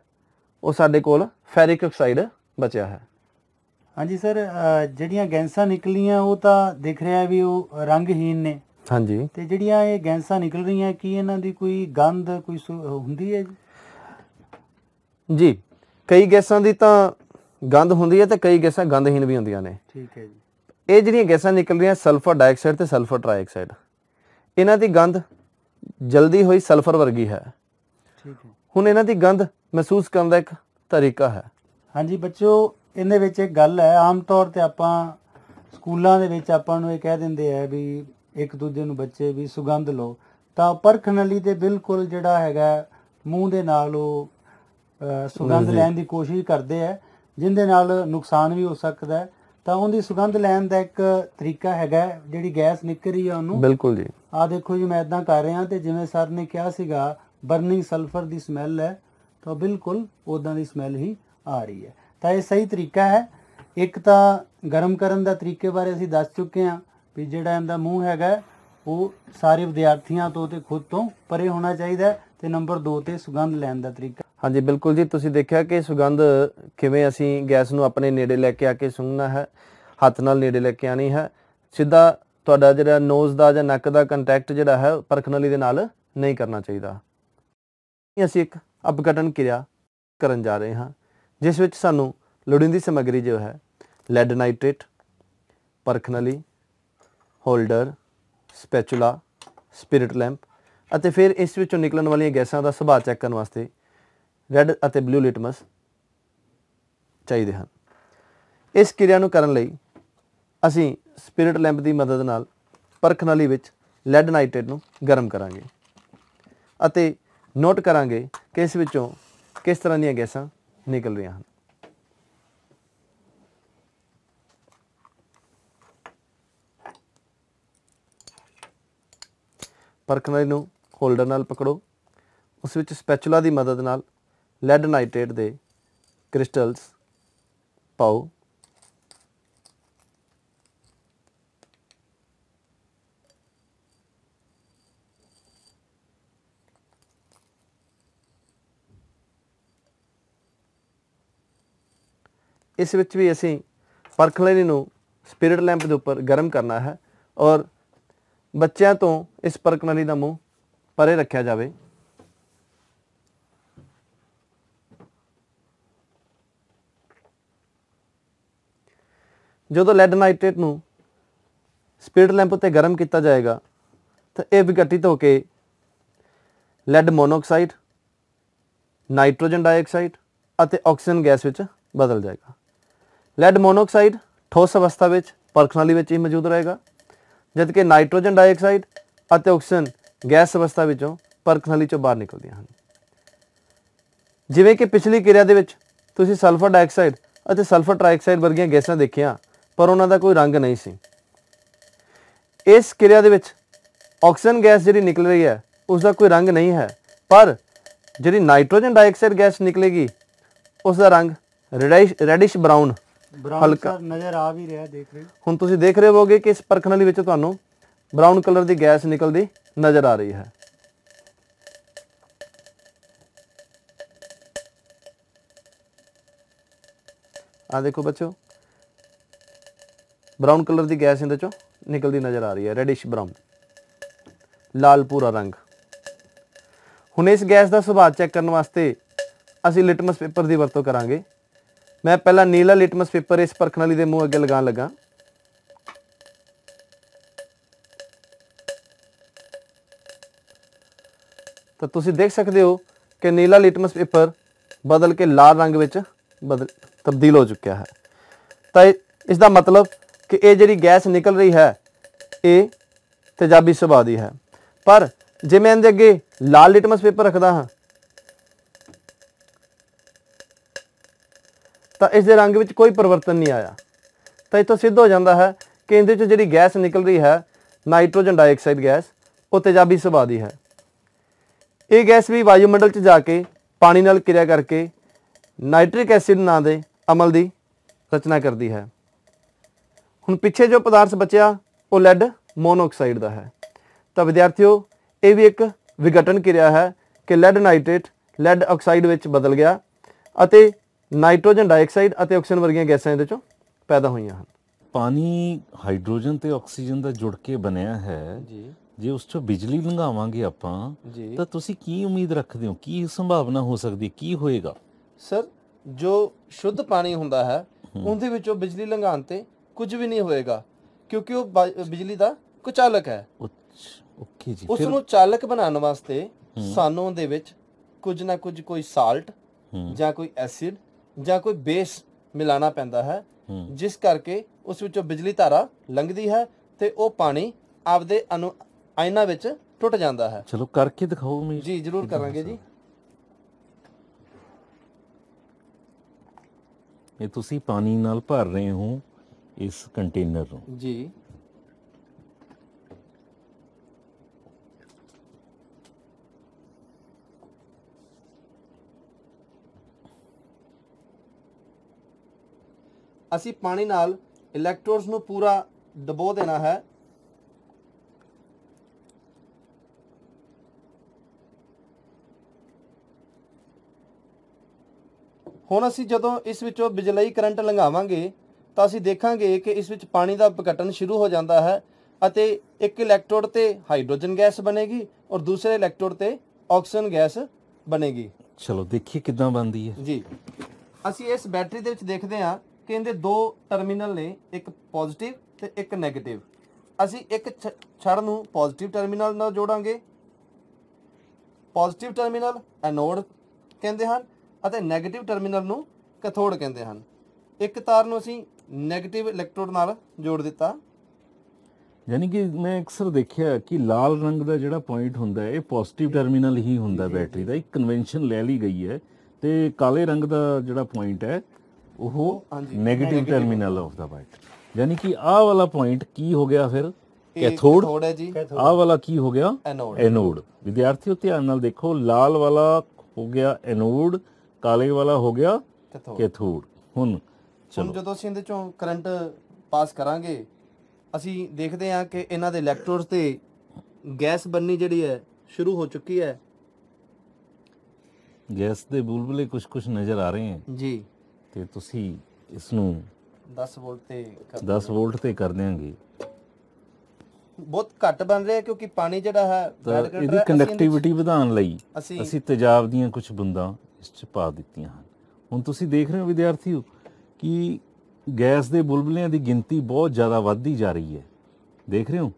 ਉਹ ਸਾਡੇ ਕੋਲ ਫੈਰਿਕ ਆਕਸਾਈਡ ਬਚਿਆ ਹੈ ਹਾਂਜੀ ਸਰ ਜਿਹੜੀਆਂ ਗੈਂਸਾਂ ਨਿਕਲੀਆਂ ਉਹ ਤਾਂ ਦਿਖ ਰਿਹਾ ਵੀ ਉਹ ਰੰਗਹੀਨ ਨੇ ਹਾਂਜੀ ਤੇ ਜਿਹੜੀਆਂ ਇਹ ਗੈਂਸਾਂ ਨਿਕਲ ਰਹੀਆਂ ਕੀ ਇਹਨਾਂ ਦੀ ਕੋਈ ਗੰਧ ਕੋਈ ਹੁੰਦੀ ਹੈ ਜੀ ਜੀ ਕਈ ਗੈਸਾਂ ਦੀ ਤਾਂ ਗੰਧ ਹੁੰਦੀ ਹੈ ਤੇ ਕਈ ਗੈਸਾਂ ਗੰਧਹੀਨ ਵੀ ਹੁੰਦੀਆਂ ਨੇ ਠੀਕ ਹੈ ਜੀ ਇਹ ਜਿਹੜੀਆਂ ਗੈਸਾਂ ਨਿਕਲ ਰਹੀਆਂ ਸਲਫਰ ਡਾਈਆਕਸਾਈਡ ਤੇ ਸਲਫਰ ਟ੍ਰਾਈਆਕਸਾਈਡ ਇਹਨਾਂ ਦੀ ਗੰਧ ਜਲਦੀ ਹੋਈ ਸਲਫਰ ਵਰਗੀ ਹੈ ਠੀਕ ਹੈ ਹੁਣ ਇਹਨਾਂ ਦੀ ਗੰਧ ਮਹਿਸੂਸ ਕਰਨ ਦਾ ਇੱਕ ਤਰੀਕਾ ਹੈ ਹਾਂਜੀ ਬੱਚੋ ਇਹਦੇ ਵਿੱਚ ਇੱਕ ਗੱਲ ਹੈ ਆਮ ਤੌਰ ਤੇ ਆਪਾਂ ਸਕੂਲਾਂ ਦੇ ਵਿੱਚ ਆਪਾਂ ਨੂੰ ਇਹ ਕਹਿ ਦਿੰਦੇ ਆ ਵੀ ਇੱਕ ਦੂਜੇ ਨੂੰ ਬੱਚੇ ਵੀ ਸੁਗੰਧ ਲਓ ਤਾਂ ਪਰਖਣ ਲਈ ਤੇ ਬਿਲਕੁਲ ਜਿਹੜਾ ਹੈਗਾ ਮੂੰਹ ਦੇ ਨਾਲ ਉਹ ਸੁਗੰਧ ਲੈਣ ਦੀ ਕੋਸ਼ਿਸ਼ ਕਰਦੇ ਆ ਜਿੰਦੇ ਨਾਲ ਨੁਕਸਾਨ ਵੀ ਹੋ ਸਕਦਾ ਹੈ ਤਾਂ ਉਹਦੀ ਸੁਗੰਧ ਲੈਣ ਦਾ ਇੱਕ ਤਰੀਕਾ ਹੈਗਾ ਜਿਹੜੀ ਗੈਸ ਨਿਕਲ ਰਹੀ ਆ ਉਹਨੂੰ ਬਿਲਕੁਲ ਜੀ ਆ ਦੇਖੋ ਜੀ ਮੈਂ ਇਦਾਂ ਕਰ ਰਿਹਾ ਤੇ ਜਿਵੇਂ ਸਰ ਨੇ ਕਿਹਾ ਸੀਗਾ ਬਰਨਿੰਗ ਸਲਫਰ ਦੀ ਸਮੈਲ ਹੈ ਤਾਂ ਬਿਲਕੁਲ ਉਦਾਂ ਦੀ ਸਮੈਲ ਹੀ ਆ ਰਹੀ ਹੈ ਤਾਂ ਇਹ ਸਹੀ ਤਰੀਕਾ ਹੈ ਇੱਕ ਤਾਂ ਗਰਮ ਕਰਨ ਦਾ ਤਰੀਕੇ ਬਾਰੇ ਅਸੀਂ ਦੱਸ ਚੁੱਕੇ ਹਾਂ ਵੀ ਜਿਹੜਾ ਇਹਦਾ ਮੂੰਹ ਹੈਗਾ ਉਹ ਸਾਰੇ ਵਿਦਿਆਰਥੀਆਂ ਤੋਂ ਤੇ ਖੁਦ ਤੋਂ ਪਰੇ ਹੋਣਾ ਚਾਹੀਦਾ ਤੇ ਨੰਬਰ 2 ਤੇ ਸੁਗੰਧ ਲੈਣ ਦਾ ਤਰੀਕਾ ਹਾਂਜੀ ਬਿਲਕੁਲ ਜੀ ਤੁਸੀਂ ਦੇਖਿਆ ਕਿ ਸੁਗੰਧ ਕਿਵੇਂ ਅਸੀਂ ਗੈਸ ਨੂੰ ਆਪਣੇ ਨੇੜੇ ਲੈ ਕੇ ਆ ਕੇ ਸੁੰਘਣਾ ਹੈ ਹੱਥ ਨਾਲ ਨੇੜੇ ਲੈ ਕੇ ਆਣੀ ਹੈ ਸਿੱਧਾ ਤੁਹਾਡਾ ਜਿਹੜਾ ਨੋਜ਼ ਦਾ ਜਾਂ ਨੱਕ ਦਾ ਕੰਟੈਕਟ ਜਿਹੜਾ ਹੈ ਪਰਖਨਲੀ ਦੇ ਨਾਲ ਨਹੀਂ ਕਰਨਾ ਚਾਹੀਦਾ ਅਸੀਂ ਇੱਕ ਅਪਗਟਨ ਕਿਰਿਆ ਕਰਨ ਜਾ ਰਹੇ ਹਾਂ ਜਿਸ ਵਿੱਚ ਸਾਨੂੰ ਲੋੜੀਂਦੀ ਸਮੱਗਰੀ ਜੋ ਹੈ ਲੈਡ ਨਾਈਟ੍ਰੇਟ ਪਰਖਨਲੀ ਹੋਲਡਰ ਸਪੈਚੂਲਾ ਸਪਿਰਿਟ ਲੈਂਪ ਅਤੇ ਫਿਰ ਇਸ ਵਿੱਚੋਂ ਨਿਕਲਣ ਵਾਲੀਆਂ ਗੈਸਾਂ ਦਾ ਸੁਭਾਅ ਚੈੱਕ ਕਰਨ ਵਾਸਤੇ ਰੈੱਡ ਅਤੇ ਬਲੂ ਲਿਟਮਸ ਚਾਹੀਦੇ ਹਨ ਇਸ ਕਿਰਿਆ ਨੂੰ ਕਰਨ ਲਈ ਅਸੀਂ ਸਪਿਰਿਟ ਲੈਂਪ ਦੀ ਮਦਦ ਨਾਲ ਪਰਖ ਨਾਲੀ ਵਿੱਚ ਲੈਡ ਨਾਈਟ੍ਰੇਟ ਨੂੰ ਗਰਮ ਕਰਾਂਗੇ ਅਤੇ ਨੋਟ ਕਰਾਂਗੇ ਕਿ ਇਸ ਵਿੱਚੋਂ ਕਿਸ ਤਰ੍ਹਾਂ ਦੀਆਂ ਗੈਸਾਂ ਨਿਕਲ ਰਹੀਆਂ ਹਨ ਪਰਖ ਨਾਲੀ ਨੂੰ ਹੋਲਡਰ ਨਾਲ ਪਕੜੋ ਉਸ ਵਿੱਚ ਸਪੈਚੂਲਾ ਦੀ ਮਦਦ ਨਾਲ ਲੈਡ ਨਾਈਟ੍ਰੇਟ ਦੇ ਕ੍ਰਿਸਟਲਸ ਪਾਓ ਇਸ ਵਿੱਚ ਵੀ ਅਸੀਂ ਪਰਖਲੇਨੀ ਨੂੰ ਸਪਿਰਿਟ ਲੈਂਪ ਦੇ ਉੱਪਰ ਗਰਮ ਕਰਨਾ ਹੈ ਔਰ ਬੱਚਿਆਂ ਤੋਂ ਇਸ ਪਰਖਲੇਨੀ ਦਾ ਮੂੰਹ ਪਰੇ ਰੱਖਿਆ ਜਾਵੇ ਜਦੋਂ ਲੈਡ ਨਾਈਟ੍ਰੇਟ ਨੂੰ ਸਪੀਡ ਲੈਂਪ ਉੱਤੇ ਗਰਮ ਕੀਤਾ ਜਾਏਗਾ ਤਾਂ ਇਹ ਵਿਘਟਿਤ ਹੋ ਕੇ ਲੈਡ ਮੋਨੋਆਕਸਾਈਡ ਨਾਈਟ੍ਰੋਜਨ ਡਾਈਆਕਸਾਈਡ ਅਤੇ ਆਕਸੀਜਨ ਗੈਸ ਵਿੱਚ ਬਦਲ ਜਾਏਗਾ ਲੈਡ ਮੋਨੋਆਕਸਾਈਡ ਠੋਸ ਅਵਸਥਾ ਵਿੱਚ ਪਰਖਣਾਲੀ ਵਿੱਚ ਹੀ ਮੌਜੂਦ ਰਹੇਗਾ ਜਦਕਿ ਨਾਈਟ੍ਰੋਜਨ ਡਾਈਆਕਸਾਈਡ ਅਤੇ ਆਕਸੀਜਨ ਗੈਸ ਅਵਸਥਾ ਵਿੱਚੋਂ ਪਰਖਣਾਲੀ ਚੋਂ ਬਾਹਰ ਨਿਕਲਦੀਆਂ ਹਨ ਜਿਵੇਂ ਕਿ ਪਿਛਲੀ ਕਿਰਿਆ ਦੇ ਵਿੱਚ ਤੁਸੀਂ ਸਲਫਰ ਡਾਈਆਕਸਾਈਡ ਅਤੇ ਸਲਫਰ ਟ੍ਰਾਈਆਕਸਾਈਡ ਵਰਗੀਆਂ ਗੈਸਾਂ ਦੇਖੀਆਂ ਪਰ ਉਹਨਾਂ ਦਾ ਕੋਈ ਰੰਗ ਨਹੀਂ ਸੀ ਇਸ ਕਿਰਿਆ ਦੇ ਵਿੱਚ ਆਕਸੀਜਨ ਗੈਸ ਜਿਹੜੀ ਨਿਕਲ ਰਹੀ ਹੈ ਉਸ ਦਾ ਕੋਈ ਰੰਗ ਨਹੀਂ ਹੈ ਪਰ ਜਿਹੜੀ ਨਾਈਟ੍ਰੋਜਨ ਡਾਈਆਕਸਾਈਡ ਗੈਸ ਨਿਕਲੇਗੀ ਉਸ ਦਾ ਰੰਗ ਰੈਡਿਸ਼ ਬ੍ਰਾਊਨ ਹਲਕਾ ਨਜ਼ਰ ਆ ਵੀ ਰਿਹਾ ਦੇਖ ਰਹੇ ਹੁਣ ਤੁਸੀਂ ਦੇਖ ਰਹੇ ਹੋਗੇ ਕਿ ਇਸ ਪਰਖਣਲੀ ਵਿੱਚ ਤੁਹਾਨੂੰ ਬ੍ਰਾਊਨ ਕਲਰ ਦੀ ਗੈਸ ਨਿਕਲਦੀ ਨਜ਼ਰ ਆ ਰਹੀ ਹੈ ਆ ਦੇਖੋ ਬੱਚੋ ਬ੍ਰਾਊਨ ਕਲਰ ਦੀ ਗੈਸ ਇਹਦੇ ਚੋਂ ਨਿਕਲਦੀ ਨਜ਼ਰ ਆ ਰਹੀ ਹੈ ਰੈਡਿਸ਼ ਬ੍ਰਾਊਨ ਲਾਲ ਪੂਰਾ ਰੰਗ ਹੁਣ ਇਸ ਗੈਸ ਦਾ ਸੁਭਾਅ ਚੈੱਕ ਕਰਨ ਵਾਸਤੇ ਅਸੀਂ ਲਿਟਮਸ ਪੇਪਰ ਦੀ ਵਰਤੋਂ ਕਰਾਂਗੇ ਮੈਂ ਪਹਿਲਾਂ ਨੀਲਾ ਲਿਟਮਸ ਪੇਪਰ ਇਸ ਪਰਖਣ ਵਾਲੀ ਦੇ ਮੂੰਹ ਅੱਗੇ ਲਗਾਣ ਲੱਗਾ ਤਾਂ ਤੁਸੀਂ ਦੇਖ ਸਕਦੇ ਹੋ ਕਿ ਨੀਲਾ ਲਿਟਮਸ ਪੇਪਰ ਬਦਲ ਕੇ ਲਾਲ ਰੰਗ ਵਿੱਚ ਬਦਲ ਤਬਦੀਲ ਹੋ ਚੁੱਕਿਆ ਹੈ ਤਾਂ ਇਸ ਦਾ ਮਤਲਬ ਕਿ ਇਹ ਜਿਹੜੀ ਗੈਸ ਨਿਕਲ ਰਹੀ ਹੈ ਇਹ ਤੇਜ਼ਾਬੀ ਸੁਭਾਅ ਦੀ ਹੈ ਪਰ ਜੇ ਮੈਂ ਇਹਦੇ ਅੱਗੇ ਲਾਲ ਲਿਟਮਸ ਪੇਪਰ ਰੱਖਦਾ ਹਾਂ ਤਾਂ ਇਸ ਦੇ ਰੰਗ ਵਿੱਚ ਕੋਈ ਪਰਿਵਰਤਨ ਨਹੀਂ ਆਇਆ ਤਾਂ ਇਹ ਤੋਂ ਸਿੱਧ ਹੋ ਜਾਂਦਾ ਹੈ ਕਿ ਇਹਦੇ ਵਿੱਚ ਜਿਹੜੀ ਗੈਸ ਨਿਕਲ ਰਹੀ ਹੈ ਨਾਈਟ੍ਰੋਜਨ ਡਾਈਆਕਸਾਈਡ ਗੈਸ ਉਹ ਤੇਜ਼ਾਬੀ ਸੁਭਾਅ ਦੀ ਹੈ ਇਹ ਗੈਸ ਵੀ ਵਾਯੂਮੰਡਲ 'ਚ ਜਾ ਕੇ ਪਾਣੀ ਨਾਲ ਕਿਰਿਆ ਕਰਕੇ ਨਾਈਟ੍ਰਿਕ ਐਸਿਡ ਨਾਂ ਦੇ ਅਮਲ ਦੀ ਰਚਨਾ ਕਰਦੀ ਹੈ ਹੁਣ ਪਿੱਛੇ ਜੋ ਪਦਾਰਥ ਬਚਿਆ ਉਹ ਲੈਡ ਮੋਨੋਆਕਸਾਈਡ ਦਾ ਹੈ ਤਾਂ ਵਿਦਿਆਰਥੀਓ ਇਹ ਵੀ ਇੱਕ ਵਿਗਟਨ ਕਿਰਿਆ ਹੈ ਕਿ ਲੈਡ ਨਾਈਟ੍ਰੇਟ ਲੈਡ ਆਕਸਾਈਡ ਵਿੱਚ ਬਦਲ ਗਿਆ ਅਤੇ ਨਾਈਟ੍ਰੋਜਨ ਡਾਈਆਕਸਾਈਡ ਅਤੇ ਆਕਸੀਜਨ ਵਰਗੀਆਂ ਗੈਸਾਂ ਇਹਦੇ ਚੋਂ ਪੈਦਾ ਹੋਈਆਂ ਹਨ ਪਾਣੀ ਹਾਈਡਰੋਜਨ ਤੇ ਆਕਸੀਜਨ ਦਾ ਜੁੜ ਕੇ ਬਣਿਆ ਹੈ ਜੀ ਜੇ ਉਸ ਤੋਂ ਬਿਜਲੀ ਲੰਘਾਵਾਂਗੇ ਆਪਾਂ ਤਾਂ ਤੁਸੀਂ ਕੀ ਉਮੀਦ ਰੱਖਦੇ ਹੋ ਕੀ ਸੰਭਾਵਨਾ ਹੋ ਸਕਦੀ ਕੀ ਹੋਏਗਾ ਸਰ ਜੋ ਸ਼ੁੱਧ ਪਾਣੀ ਹੁੰਦਾ ਹੈ ਉਹਦੇ ਵਿੱਚੋਂ ਬਿਜਲੀ ਲੰਘਾਉਣ ਤੇ ਕੁਝ ਵੀ ਨਹੀਂ ਹੋਏਗਾ ਕਿਉਂਕਿ ਉਹ ਬਿਜਲੀ ਦਾ ਕੁਚਾਲਕ ਹੈ ਓਕੇ ਜੀ ਉਸ ਨੂੰ ਚਾਲਕ ਬਣਾਉਣ ਵਾਸਤੇ ਸਾਨੂੰ ਦੇ ਵਿੱਚ ਕੁਝ ਨਾ ਕੁਝ ਕੋਈ ਸਾਲਟ ਜਾਂ ਕੋਈ ਐਸਿਡ ਜਾਂ ਕੋਈ ਬੇਸ ਮਿਲਾਣਾ ਪੈਂਦਾ ਹੈ ਜਿਸ ਕਰਕੇ ਉਸ ਵਿੱਚੋਂ ਬਿਜਲੀ ਧਾਰਾ ਲੰਘਦੀ ਹੈ ਤੇ ਉਹ ਪਾਣੀ ਆਪਦੇ ਅਨੁ ਆਇਨਾ ਵਿੱਚ ਟੁੱਟ ਜਾਂਦਾ ਹੈ ਚਲੋ ਕਰਕੇ ਦਿਖਾਓ ਮੈਂ ਜੀ ਜ਼ਰੂਰ ਕਰਾਂਗੇ ਜੀ ਇਹ ਤੁਸੀਂ ਪਾਣੀ ਨਾਲ ਭਰ ਰਹੇ ਹੋ ਇਸ ਕੰਟੇਨਰ ਨੂੰ ਜੀ ਅਸੀਂ ਪਾਣੀ ਨਾਲ ਇਲੈਕਟ੍ਰੋਡਸ ਨੂੰ ਪੂਰਾ ਦਬੋ ਦੇਣਾ ਹੈ ਹੁਣ ਅਸੀਂ ਜਦੋਂ ਇਸ ਵਿੱਚੋਂ ਬਿਜਲਈ ਕਰੰਟ ਲੰਘਾਵਾਂਗੇ ਤਾਂ ਅਸੀਂ ਦੇਖਾਂਗੇ ਕਿ ਇਸ ਵਿੱਚ ਪਾਣੀ ਦਾ ਵਿਘਟਨ ਸ਼ੁਰੂ ਹੋ ਜਾਂਦਾ ਹੈ ਅਤੇ ਇੱਕ ਇਲੈਕਟ੍ਰੋਡ ਤੇ ਹਾਈਡਰੋਜਨ ਗੈਸ ਬਣੇਗੀ ਔਰ ਦੂਸਰੇ ਇਲੈਕਟ੍ਰੋਡ ਤੇ ਆਕਸੀਜਨ ਗੈਸ ਬਣੇਗੀ ਚਲੋ ਦੇਖੀਏ ਕਿਦਾਂ ਬਣਦੀ ਹੈ ਜੀ ਅਸੀਂ ਇਸ ਬੈਟਰੀ ਦੇ ਵਿੱਚ ਦੇਖਦੇ ਹਾਂ ਕਿ ਇਹਦੇ ਦੋ ਟਰਮੀਨਲ ਨੇ ਇੱਕ ਪੋਜ਼ਿਟਿਵ ਤੇ ਇੱਕ 네ਗੇਟਿਵ ਅਸੀਂ ਇੱਕ ਛੜ ਨੂੰ ਪੋਜ਼ਿਟਿਵ ਟਰਮੀਨਲ ਨਾਲ ਜੋੜਾਂਗੇ ਪੋਜ਼ਿਟਿਵ ਟਰਮੀਨਲ ਐਨੋਡ ਕਹਿੰਦੇ ਹਨ ਅਤੇ 네ਗੇਟਿਵ ਟਰਮੀਨਲ ਨੂੰ ਕੈਥੋਡ ਕਹਿੰਦੇ ਹਨ ਇੱਕ ਤਾਰ ਨੂੰ ਅਸੀਂ ਨੈਗੇਟਿਵ ਇਲੈਕਟ੍ਰੋਡ ਨਾਲ ਜੋੜ ਦਿੱਤਾ ਯਾਨੀ ਕਿ ਮੈਂ ਅਕਸਰ ਦੇਖਿਆ ਕਿ ਲਾਲ ਰੰਗ ਦਾ ਜਿਹੜਾ ਪੁਆਇੰਟ ਹੁੰਦਾ ਹੈ ਇਹ ਪੋਜ਼ਿਟਿਵ ਟਰਮੀਨਲ ਹੀ ਹੁੰਦਾ ਬੈਟਰੀ ਦਾ ਇੱਕ ਕਨਵੈਨਸ਼ਨ ਲੈ ਲਈ ਗਈ ਹੈ ਤੇ ਕਾਲੇ ਰੰਗ ਦਾ ਜਿਹੜਾ ਪੁਆਇੰਟ ਹੈ ਉਹ 네ਗੇਟਿਵ ਟਰਮੀਨਲ ਆਫ ਦਾ ਬੈਟਰੀ ਯਾਨੀ ਕਿ ਆਹ ਵਾਲਾ ਪੁਆਇੰਟ ਕੀ ਹੋ ਗਿਆ ਫਿਰ ਕੈਥੋਡ ਆਹ ਵਾਲਾ ਕੀ ਹੋ ਗਿਆ ਐਨੋਡ ਵਿਦਿਆਰਥੀਓ ਧਿਆਨ ਨਾਲ ਦੇਖੋ ਲਾਲ ਵਾਲਾ ਹੋ ਗਿਆ ਐਨੋਡ ਕਾਲੇ ਵਾਲਾ ਹੋ ਗਿਆ ਕੈਥੋਡ ਹੁਣ ਹੁਣ ਜਦੋਂ ਅਸੀਂ ਇਹਦੇ ਚੋਂ ਕਰੰਟ ਪਾਸ ਕਰਾਂਗੇ ਅਸੀਂ ਦੇਖਦੇ ਹਾਂ ਕਿ ਇਹਨਾਂ ਦੇ ਇਲੈਕਟ੍ਰੋਡਸ ਤੇ ਗੈਸ ਬੰਨੀ ਜਿਹੜੀ ਹੈ ਸ਼ੁਰੂ ਹੋ ਚੁੱਕੀ ਹੈ ਗੈਸ ਦੇ ਬੁਲਬਲੇ ਕੁਝ-ਕੁਝ ਨਜ਼ਰ ਆ ਰਹੇ ਹਨ ਜੀ ਤੇ ਤੁਸੀਂ ਇਸ ਨੂੰ 10 ਵੋਲਟ ਤੇ 10 ਵੋਲਟ ਤੇ ਕਰ ਦਿਆਂਗੇ ਬਹੁਤ ਘੱਟ ਬਣ ਰਿਹਾ ਕਿਉਂਕਿ ਪਾਣੀ ਜਿਹੜਾ ਹੈ ਇਹਦੀ ਕੰਡਕਟਿਵਿਟੀ ਵਧਾਉਣ ਲਈ ਅਸੀਂ ਤੇਜ਼ਾਬ ਦੀਆਂ ਕੁਝ ਬੁੰਦਾਂ ਇਸ 'ਚ ਪਾ ਦਿੱਤੀਆਂ ਹਨ ਹੁਣ ਤੁਸੀਂ ਦੇਖ ਰਹੇ ਹੋ ਵਿਦਿਆਰਥੀਓ ਕਿ ਗੈਸ ਦੇ ਬੁਲਬਲਿਆਂ ਦੀ ਗਿਣਤੀ ਬਹੁਤ ਜ਼ਿਆਦਾ ਵੱਧਦੀ ਜਾ ਰਹੀ ਹੈ ਦੇਖ ਰਹੇ ਹੋ